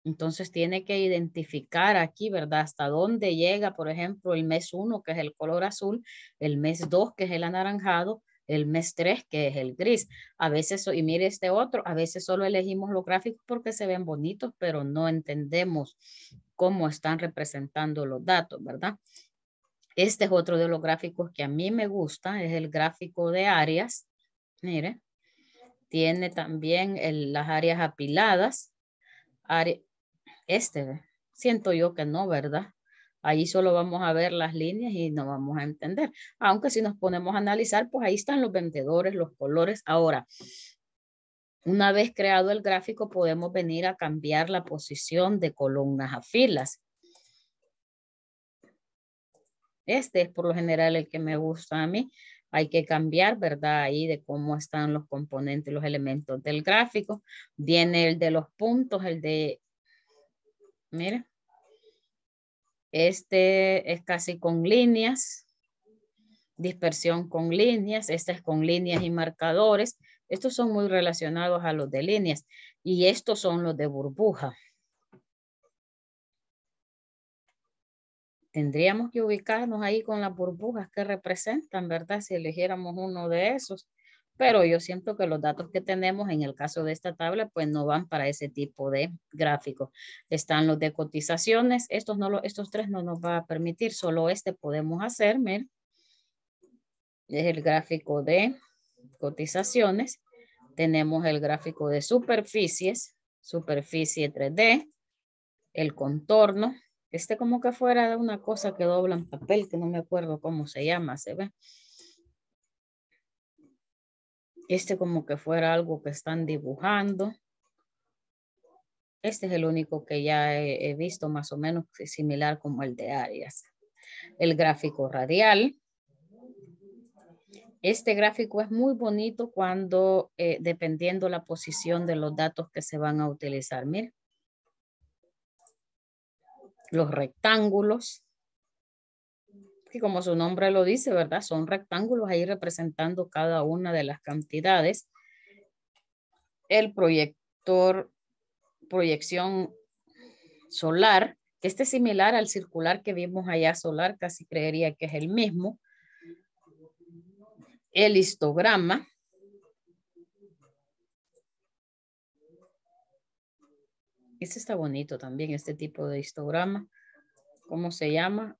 Entonces tiene que identificar aquí, ¿verdad? Hasta dónde llega, por ejemplo, el mes uno, que es el color azul, el mes dos, que es el anaranjado, el mes 3, que es el gris. A veces, y mire este otro, a veces solo elegimos los gráficos porque se ven bonitos, pero no entendemos cómo están representando los datos, ¿verdad? Este es otro de los gráficos que a mí me gusta, es el gráfico de áreas. Mire, tiene también las áreas apiladas. este, siento yo que no, ¿verdad? Ahí solo vamos a ver las líneas y no vamos a entender. Aunque si nos ponemos a analizar, pues ahí están los vendedores, los colores. Ahora, una vez creado el gráfico, podemos venir a cambiar la posición de columnas a filas. Este es por lo general el que me gusta a mí. Hay que cambiar, ¿verdad? Ahí de cómo están los componentes, los elementos del gráfico. Viene el de los puntos, el de... Mira. Este es casi con líneas, dispersión con líneas, este es con líneas y marcadores. Estos son muy relacionados a los de líneas y estos son los de burbuja. Tendríamos que ubicarnos ahí con las burbujas que representan, ¿verdad? Si eligiéramos uno de esos pero yo siento que los datos que tenemos en el caso de esta tabla, pues no van para ese tipo de gráfico. Están los de cotizaciones, estos, estos tres no nos va a permitir, solo este podemos hacer, miren. Es el gráfico de cotizaciones. Tenemos el gráfico de superficies, superficie 3D, el contorno. Este como que fuera una cosa que dobla en papel, que no me acuerdo cómo se llama, se ve este como que fuera algo que están dibujando. Este es el único que ya he, visto más o menos similar como el de Arias. El gráfico radial. Este gráfico es muy bonito cuando, eh, dependiendo la posición de los datos que se van a utilizar. Miren. Los rectángulos que como su nombre lo dice, ¿verdad? Son rectángulos ahí representando cada una de las cantidades. El proyector, proyección solar, que este es similar al circular que vimos allá solar, casi creería que es el mismo. El histograma. Este está bonito también, este tipo de histograma. ¿Cómo se llama?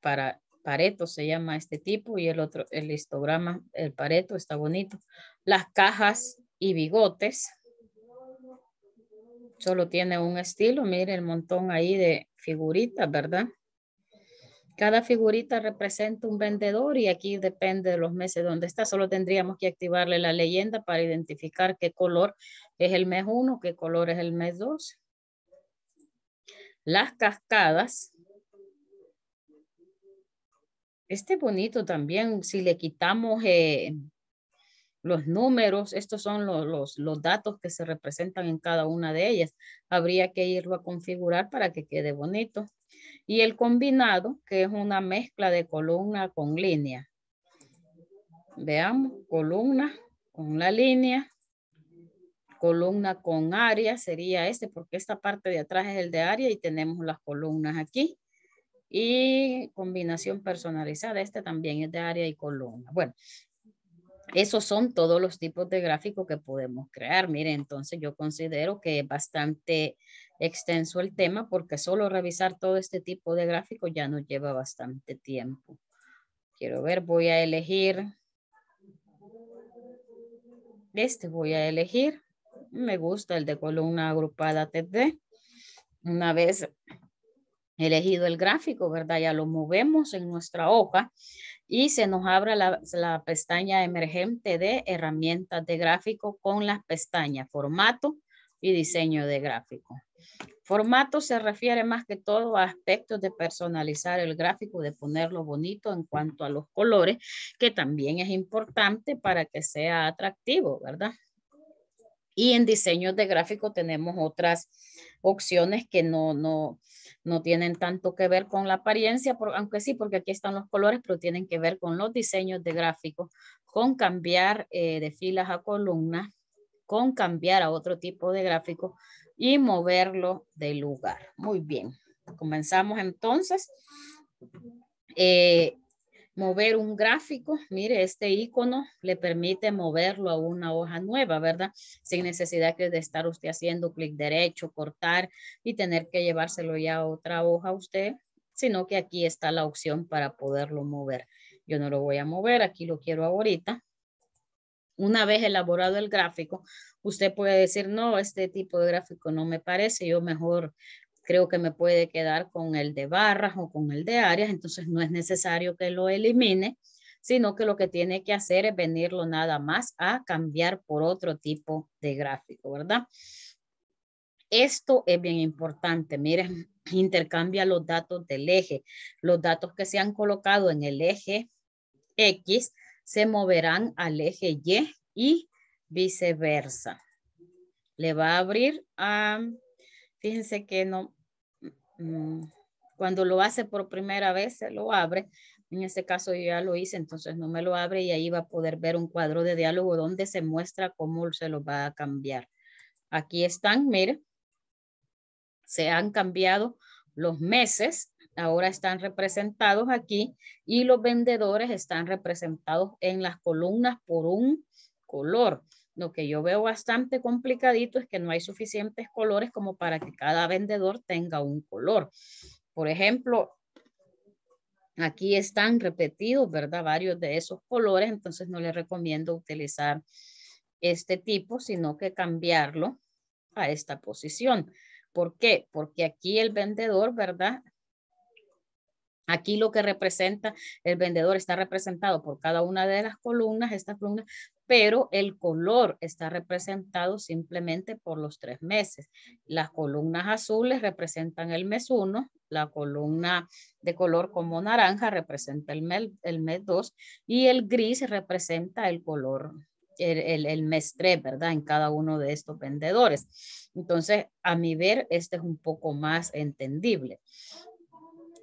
Para Pareto se llama este tipo y el otro, el histograma, el Pareto está bonito. Las cajas y bigotes. Solo tiene un estilo, mire el montón ahí de figuritas, ¿verdad? Cada figurita representa un vendedor y aquí depende de los meses donde está. Solo tendríamos que activarle la leyenda para identificar qué color es el mes 1, qué color es el mes 2. Las cascadas, este bonito también, si le quitamos eh, los números, estos son los, los, datos que se representan en cada una de ellas. Habría que irlo a configurar para que quede bonito. Y el combinado, que es una mezcla de columna con línea. Veamos, columna con la línea, columna con área sería este, porque esta parte de atrás es el de área y tenemos las columnas aquí y combinación personalizada. Este también es de área y columna. Bueno, esos son todos los tipos de gráficos que podemos crear. Mire, entonces yo considero que es bastante extenso el tema porque solo revisar todo este tipo de gráficos ya nos lleva bastante tiempo. Quiero ver, voy a elegir. Este voy a elegir. Me gusta el de columna agrupada TD. Una vez elegido el gráfico, ¿verdad? Ya lo movemos en nuestra hoja y se nos abre la, pestaña emergente de herramientas de gráfico con las pestañas formato y diseño de gráfico. Formato se refiere más que todo a aspectos de personalizar el gráfico, de ponerlo bonito en cuanto a los colores, que también es importante para que sea atractivo, ¿verdad? Y en diseño de gráfico tenemos otras opciones que no, no, no tienen tanto que ver con la apariencia, aunque sí, porque aquí están los colores, pero tienen que ver con los diseños de gráficos, con cambiar eh, de filas a columnas, con cambiar a otro tipo de gráfico y moverlo de lugar. Muy bien, comenzamos entonces. Eh, mover un gráfico, mire, este icono le permite moverlo a una hoja nueva, ¿verdad? Sin necesidad de estar usted haciendo clic derecho, cortar y tener que llevárselo ya a otra hoja usted, sino que aquí está la opción para poderlo mover. Yo no lo voy a mover, aquí lo quiero ahorita. Una vez elaborado el gráfico, usted puede decir, no, este tipo de gráfico no me parece, yo mejor creo que me puede quedar con el de barras o con el de áreas, entonces no es necesario que lo elimine, sino que lo que tiene que hacer es venirlo nada más a cambiar por otro tipo de gráfico, ¿verdad? Esto es bien importante, miren, intercambia los datos del eje. Los datos que se han colocado en el eje X se moverán al eje Y y viceversa. Le va a abrir a, fíjense que no, Mm, cuando lo hace por primera vez, se lo abre. En este caso yo ya lo hice, entonces no me lo abre y ahí va a poder ver un cuadro de diálogo donde se muestra cómo se lo va a cambiar. Aquí están, miren, se han cambiado los meses, ahora están representados aquí y los vendedores están representados en las columnas por un color. Lo que yo veo bastante complicadito es que no hay suficientes colores como para que cada vendedor tenga un color. Por ejemplo, aquí están repetidos, ¿verdad? Varios de esos colores, entonces no les recomiendo utilizar este tipo, sino que cambiarlo a esta posición. ¿Por qué? Porque aquí el vendedor, ¿verdad? Aquí lo que representa el vendedor está representado por cada una de las columnas, estas columnas pero el color está representado simplemente por los tres meses. Las columnas azules representan el mes 1, la columna de color como naranja representa el mes, el 2 y el gris representa el color el, mes 3, ¿verdad? En cada uno de estos vendedores. Entonces, a mi ver, este es un poco más entendible.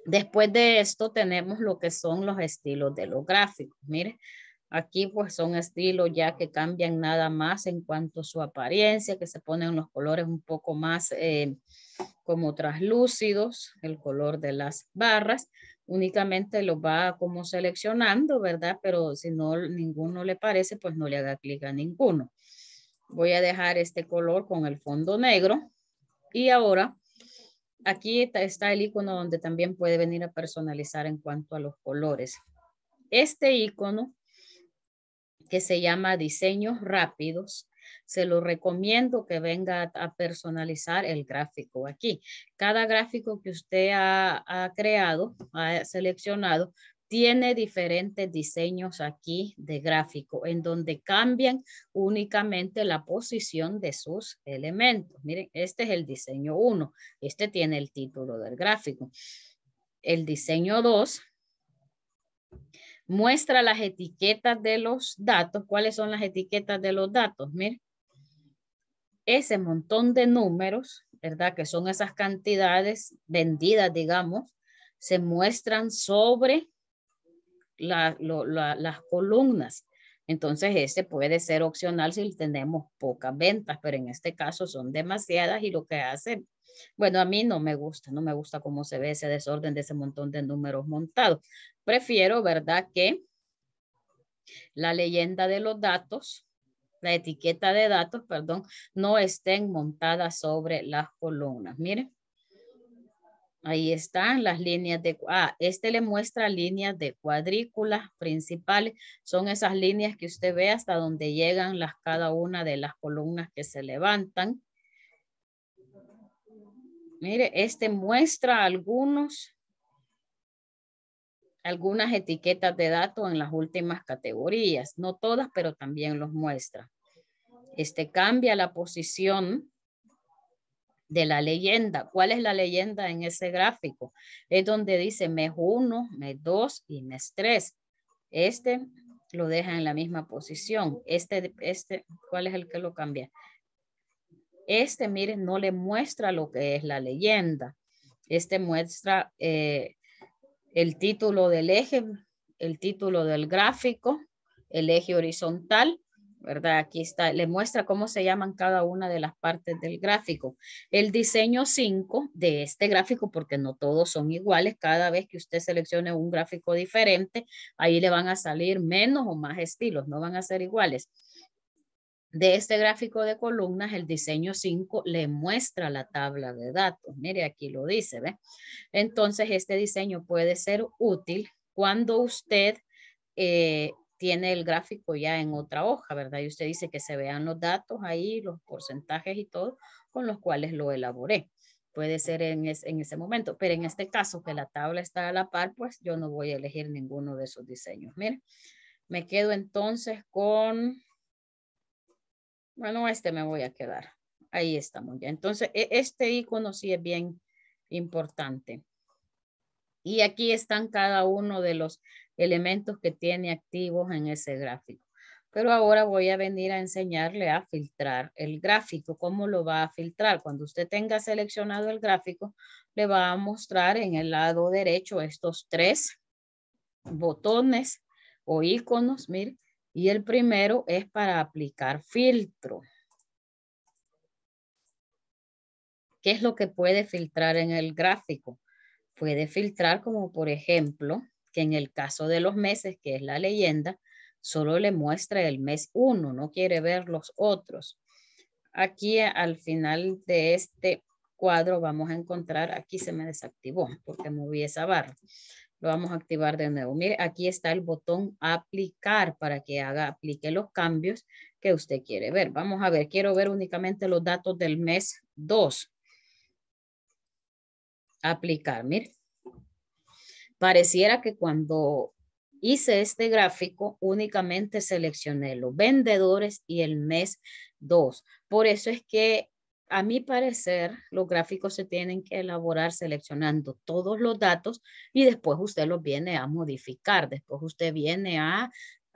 Después de esto tenemos lo que son los estilos de los gráficos. Mire, Aquí pues son estilos ya que cambian nada más en cuanto a su apariencia, que se ponen los colores un poco más eh, como traslúcidos, el color de las barras. Únicamente lo va como seleccionando, ¿verdad? Pero si no, ninguno le parece, pues no le haga clic a ninguno. Voy a dejar este color con el fondo negro. Y ahora aquí está el icono donde también puede venir a personalizar en cuanto a los colores. Este icono que se llama Diseños Rápidos. Se lo recomiendo que venga a personalizar el gráfico aquí. Cada gráfico que usted ha, creado, ha seleccionado, tiene diferentes diseños aquí de gráfico en donde cambian únicamente la posición de sus elementos. Miren, este es el diseño 1. Este tiene el título del gráfico. El diseño 2 muestra las etiquetas de los datos. ¿Cuáles son las etiquetas de los datos? Miren, ese montón de números, ¿verdad? Que son esas cantidades vendidas, digamos, se muestran sobre las columnas. Entonces, este puede ser opcional si tenemos pocas ventas, pero en este caso son demasiadas y lo que hace bueno, a mí no me gusta, no me gusta cómo se ve ese desorden de ese montón de números montados. Prefiero, ¿verdad? Que la leyenda de los datos, la etiqueta de datos, perdón, no estén montadas sobre las columnas. Miren. Ahí están las líneas de... Ah, este le muestra líneas de cuadrículas principales. Son esas líneas que usted ve hasta donde llegan las, cada una de las columnas que se levantan. Mire, este muestra algunos, algunas etiquetas de datos en las últimas categorías. No todas, pero también los muestra. Este cambia la posición de la leyenda. ¿Cuál es la leyenda en ese gráfico? Es donde dice mes 1, mes 2 y mes 3. Este lo deja en la misma posición. Este, este, ¿cuál es el que lo cambia? Este, miren, no le muestra lo que es la leyenda. Este muestra eh, el título del eje, el título del gráfico, el eje horizontal, ¿verdad? Aquí está, le muestra cómo se llaman cada una de las partes del gráfico. El diseño 5 de este gráfico, porque no todos son iguales, cada vez que usted seleccione un gráfico diferente, ahí le van a salir menos o más estilos, no van a ser iguales de este gráfico de columnas, el diseño 5 le muestra la tabla de datos. Mire, aquí lo dice, ¿ve? Entonces, este diseño puede ser útil cuando usted eh, tiene el gráfico ya en otra hoja, ¿verdad? Y usted dice que se vean los datos ahí, los porcentajes y todo con los cuales lo elaboré. Puede ser en, en ese momento, pero en este caso que la tabla está a la par, pues yo no voy a elegir ninguno de esos diseños. Mire, me quedo entonces con bueno, este me voy a quedar. Ahí estamos ya. Entonces, e, este icono sí es bien importante. Y aquí están cada uno de los elementos que tiene activos en ese gráfico. Pero ahora voy a venir a enseñarle a filtrar el gráfico. ¿Cómo lo va a filtrar? Cuando usted tenga seleccionado el gráfico, le va a mostrar en el lado derecho estos tres botones o iconos, mire, y el primero es para aplicar filtro. ¿Qué es lo que puede filtrar en el gráfico? Puede filtrar como por ejemplo, que en el caso de los meses, que es la leyenda, solo le muestra el mes uno, no quiere ver los otros. Aquí al final de este cuadro vamos a encontrar, aquí se me desactivó porque moví esa barra. Lo vamos a activar de nuevo. Mire, aquí está el botón aplicar para que haga, aplique los cambios que usted quiere ver. Vamos a ver, quiero ver únicamente los datos del mes 2. Aplicar, mire. Pareciera que cuando hice este gráfico, únicamente seleccioné los vendedores y el mes 2. Por eso es que a mi parecer, los gráficos se tienen que elaborar seleccionando todos los datos y después usted los viene a modificar, después usted viene a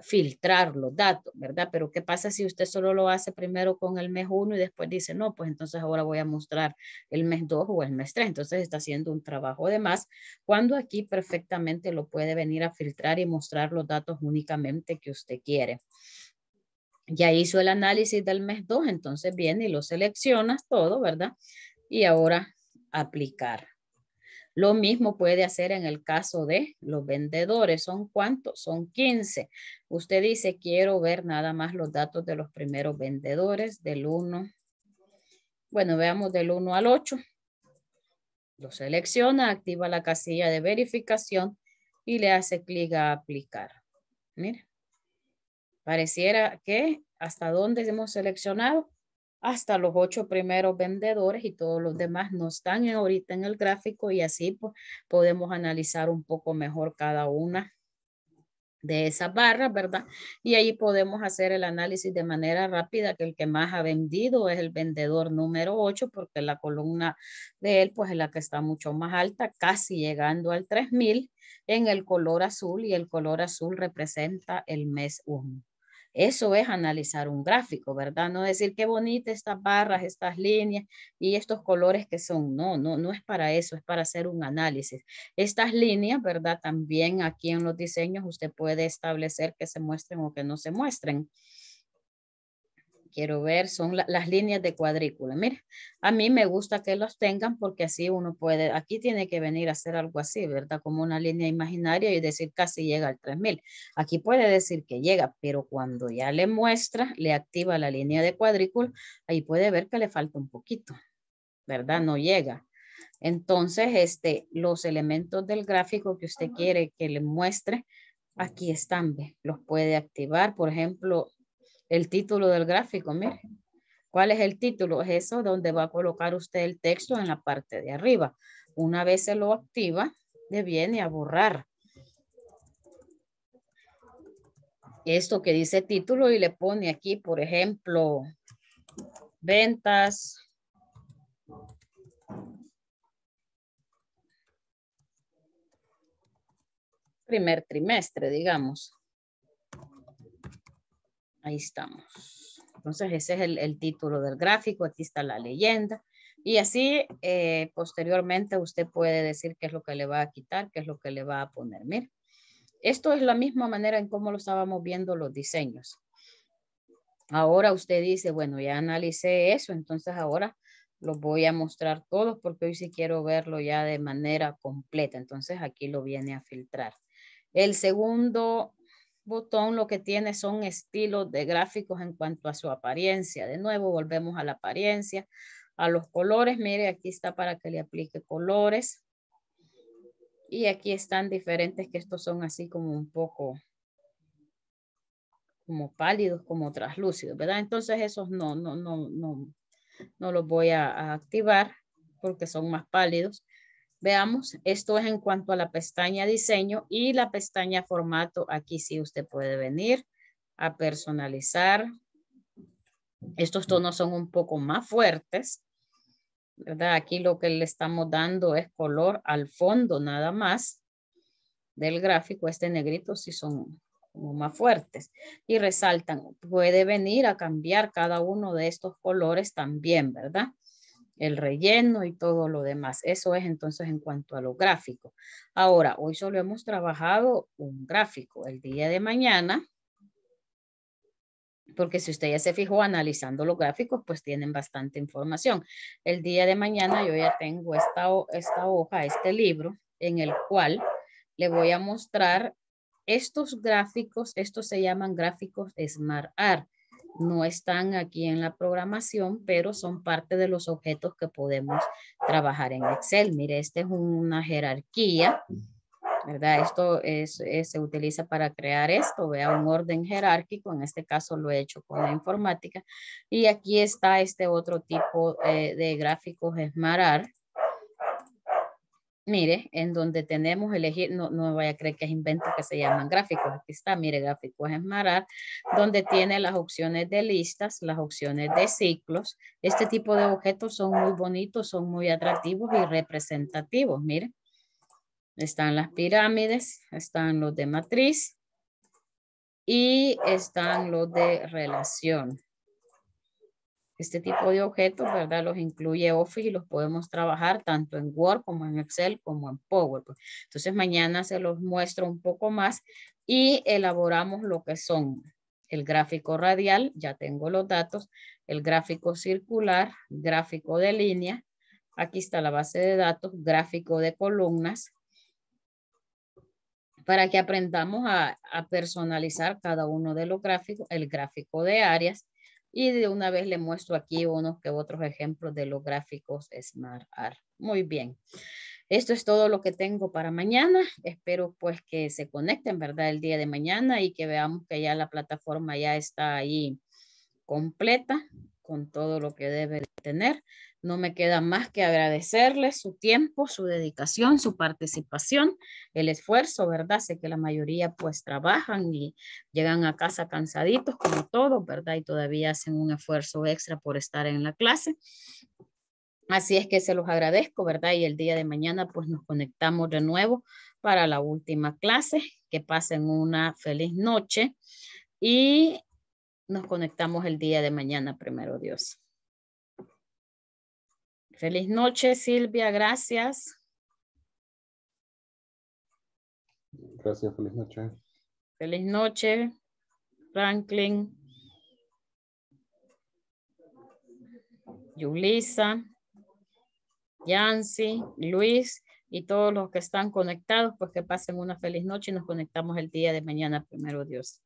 filtrar los datos, ¿verdad? Pero ¿qué pasa si usted solo lo hace primero con el mes 1 y después dice, no, pues entonces ahora voy a mostrar el mes 2 o el mes 3? Entonces está haciendo un trabajo de más, cuando aquí perfectamente lo puede venir a filtrar y mostrar los datos únicamente que usted quiere ya hizo el análisis del mes 2, entonces viene y lo seleccionas todo, ¿verdad? Y ahora aplicar. Lo mismo puede hacer en el caso de los vendedores. ¿Son cuántos? Son 15. Usted dice, quiero ver nada más los datos de los primeros vendedores del 1. Bueno, veamos del 1 al 8. Lo selecciona, activa la casilla de verificación y le hace clic a aplicar. Mira. Pareciera que hasta dónde hemos seleccionado, hasta los ocho primeros vendedores y todos los demás no están ahorita en el gráfico y así podemos analizar un poco mejor cada una de esas barras, ¿verdad? Y ahí podemos hacer el análisis de manera rápida que el que más ha vendido es el vendedor número 8 porque la columna de él pues es la que está mucho más alta, casi llegando al 3000 en el color azul y el color azul representa el mes uno. Eso es analizar un gráfico, ¿verdad? No decir qué bonita estas barras, estas líneas y estos colores que son. No, no, no es para eso, es para hacer un análisis. Estas líneas, ¿verdad? También aquí en los diseños usted puede establecer que se muestren o que no se muestren quiero ver son las líneas de cuadrícula. Mira, a mí me gusta que los tengan porque así uno puede, aquí tiene que venir a hacer algo así, ¿verdad? Como una línea imaginaria y decir casi llega al 3000. Aquí puede decir que llega, pero cuando ya le muestra, le activa la línea de cuadrícula, ahí puede ver que le falta un poquito, ¿verdad? No llega. Entonces, este, los elementos del gráfico que usted quiere que le muestre, aquí están, los puede activar. Por ejemplo, el título del gráfico, mire. ¿Cuál es el título? Es eso donde va a colocar usted el texto en la parte de arriba. Una vez se lo activa, le viene a borrar. Esto que dice título y le pone aquí, por ejemplo, ventas. Primer trimestre, digamos. Ahí estamos. Entonces, ese es el, título del gráfico, aquí está la leyenda. Y así, eh, posteriormente, usted puede decir qué es lo que le va a quitar, qué es lo que le va a poner. Mira. esto es la misma manera en cómo lo estábamos viendo los diseños. Ahora usted dice, bueno, ya analicé eso, entonces ahora lo voy a mostrar todos porque hoy sí quiero verlo ya de manera completa. Entonces, aquí lo viene a filtrar. El segundo Botón lo que tiene son estilos de gráficos en cuanto a su apariencia. De nuevo, volvemos a la apariencia, a los colores. Mire, aquí está para que le aplique colores. Y aquí están diferentes que estos son así como un poco como pálidos, como traslúcidos, ¿verdad? Entonces esos no, no, no, no, no los voy a activar porque son más pálidos. Veamos, esto es en cuanto a la pestaña diseño y la pestaña formato. Aquí sí usted puede venir a personalizar. Estos tonos son un poco más fuertes, ¿verdad? Aquí lo que le estamos dando es color al fondo nada más del gráfico. Este negrito sí son como más fuertes y resaltan. Puede venir a cambiar cada uno de estos colores también, ¿verdad? el relleno y todo lo demás. Eso es entonces en cuanto a los gráficos. Ahora, hoy solo hemos trabajado un gráfico. El día de mañana, porque si usted ya se fijó analizando los gráficos, pues tienen bastante información. El día de mañana yo ya tengo esta, esta hoja, este libro, en el cual le voy a mostrar estos gráficos. Estos se llaman gráficos Smart Art no están aquí en la programación, pero son parte de los objetos que podemos trabajar en Excel. Mire, esta es una jerarquía, ¿verdad? Esto eh, se utiliza para crear esto, vea, un orden jerárquico, en este caso lo he hecho con la informática. Y aquí está este otro tipo eh, de gráficos Esmarar, mire, en donde tenemos elegir, no, no vaya a creer que es invento que se llaman gráficos, aquí está, mire, gráficos en donde tiene las opciones de listas, las opciones de ciclos. Este tipo de objetos son muy bonitos, son muy atractivos y representativos, mire. Están las pirámides, están los de matriz y están los de relación. Este tipo de objetos, ¿verdad? Los incluye Office y los podemos trabajar tanto en Word como en Excel como en PowerPoint. Entonces mañana se los muestro un poco más y elaboramos lo que son el gráfico radial, ya tengo los datos, el gráfico circular, gráfico de línea, aquí está la base de datos, gráfico de columnas, para que aprendamos a, a, personalizar cada uno de los gráficos, el gráfico de áreas, y de una vez le muestro aquí unos que otros ejemplos de los gráficos Smart Muy bien. Esto es todo lo que tengo para mañana. Espero pues que se conecten, ¿verdad? El día de mañana y que veamos que ya la plataforma ya está ahí completa con todo lo que debe tener. No me queda más que agradecerles su tiempo, su dedicación, su participación, el esfuerzo, ¿verdad? Sé que la mayoría pues trabajan y llegan a casa cansaditos como todos, ¿verdad? Y todavía hacen un esfuerzo extra por estar en la clase. Así es que se los agradezco, ¿verdad? Y el día de mañana pues nos conectamos de nuevo para la última clase. Que pasen una feliz noche y nos conectamos el día de mañana, primero Dios. Feliz noche, Silvia, gracias. Gracias, feliz noche. Feliz noche, Franklin. Yulisa, Yancy, Luis y todos los que están conectados, pues que pasen una feliz noche y nos conectamos el día de mañana, primero Dios.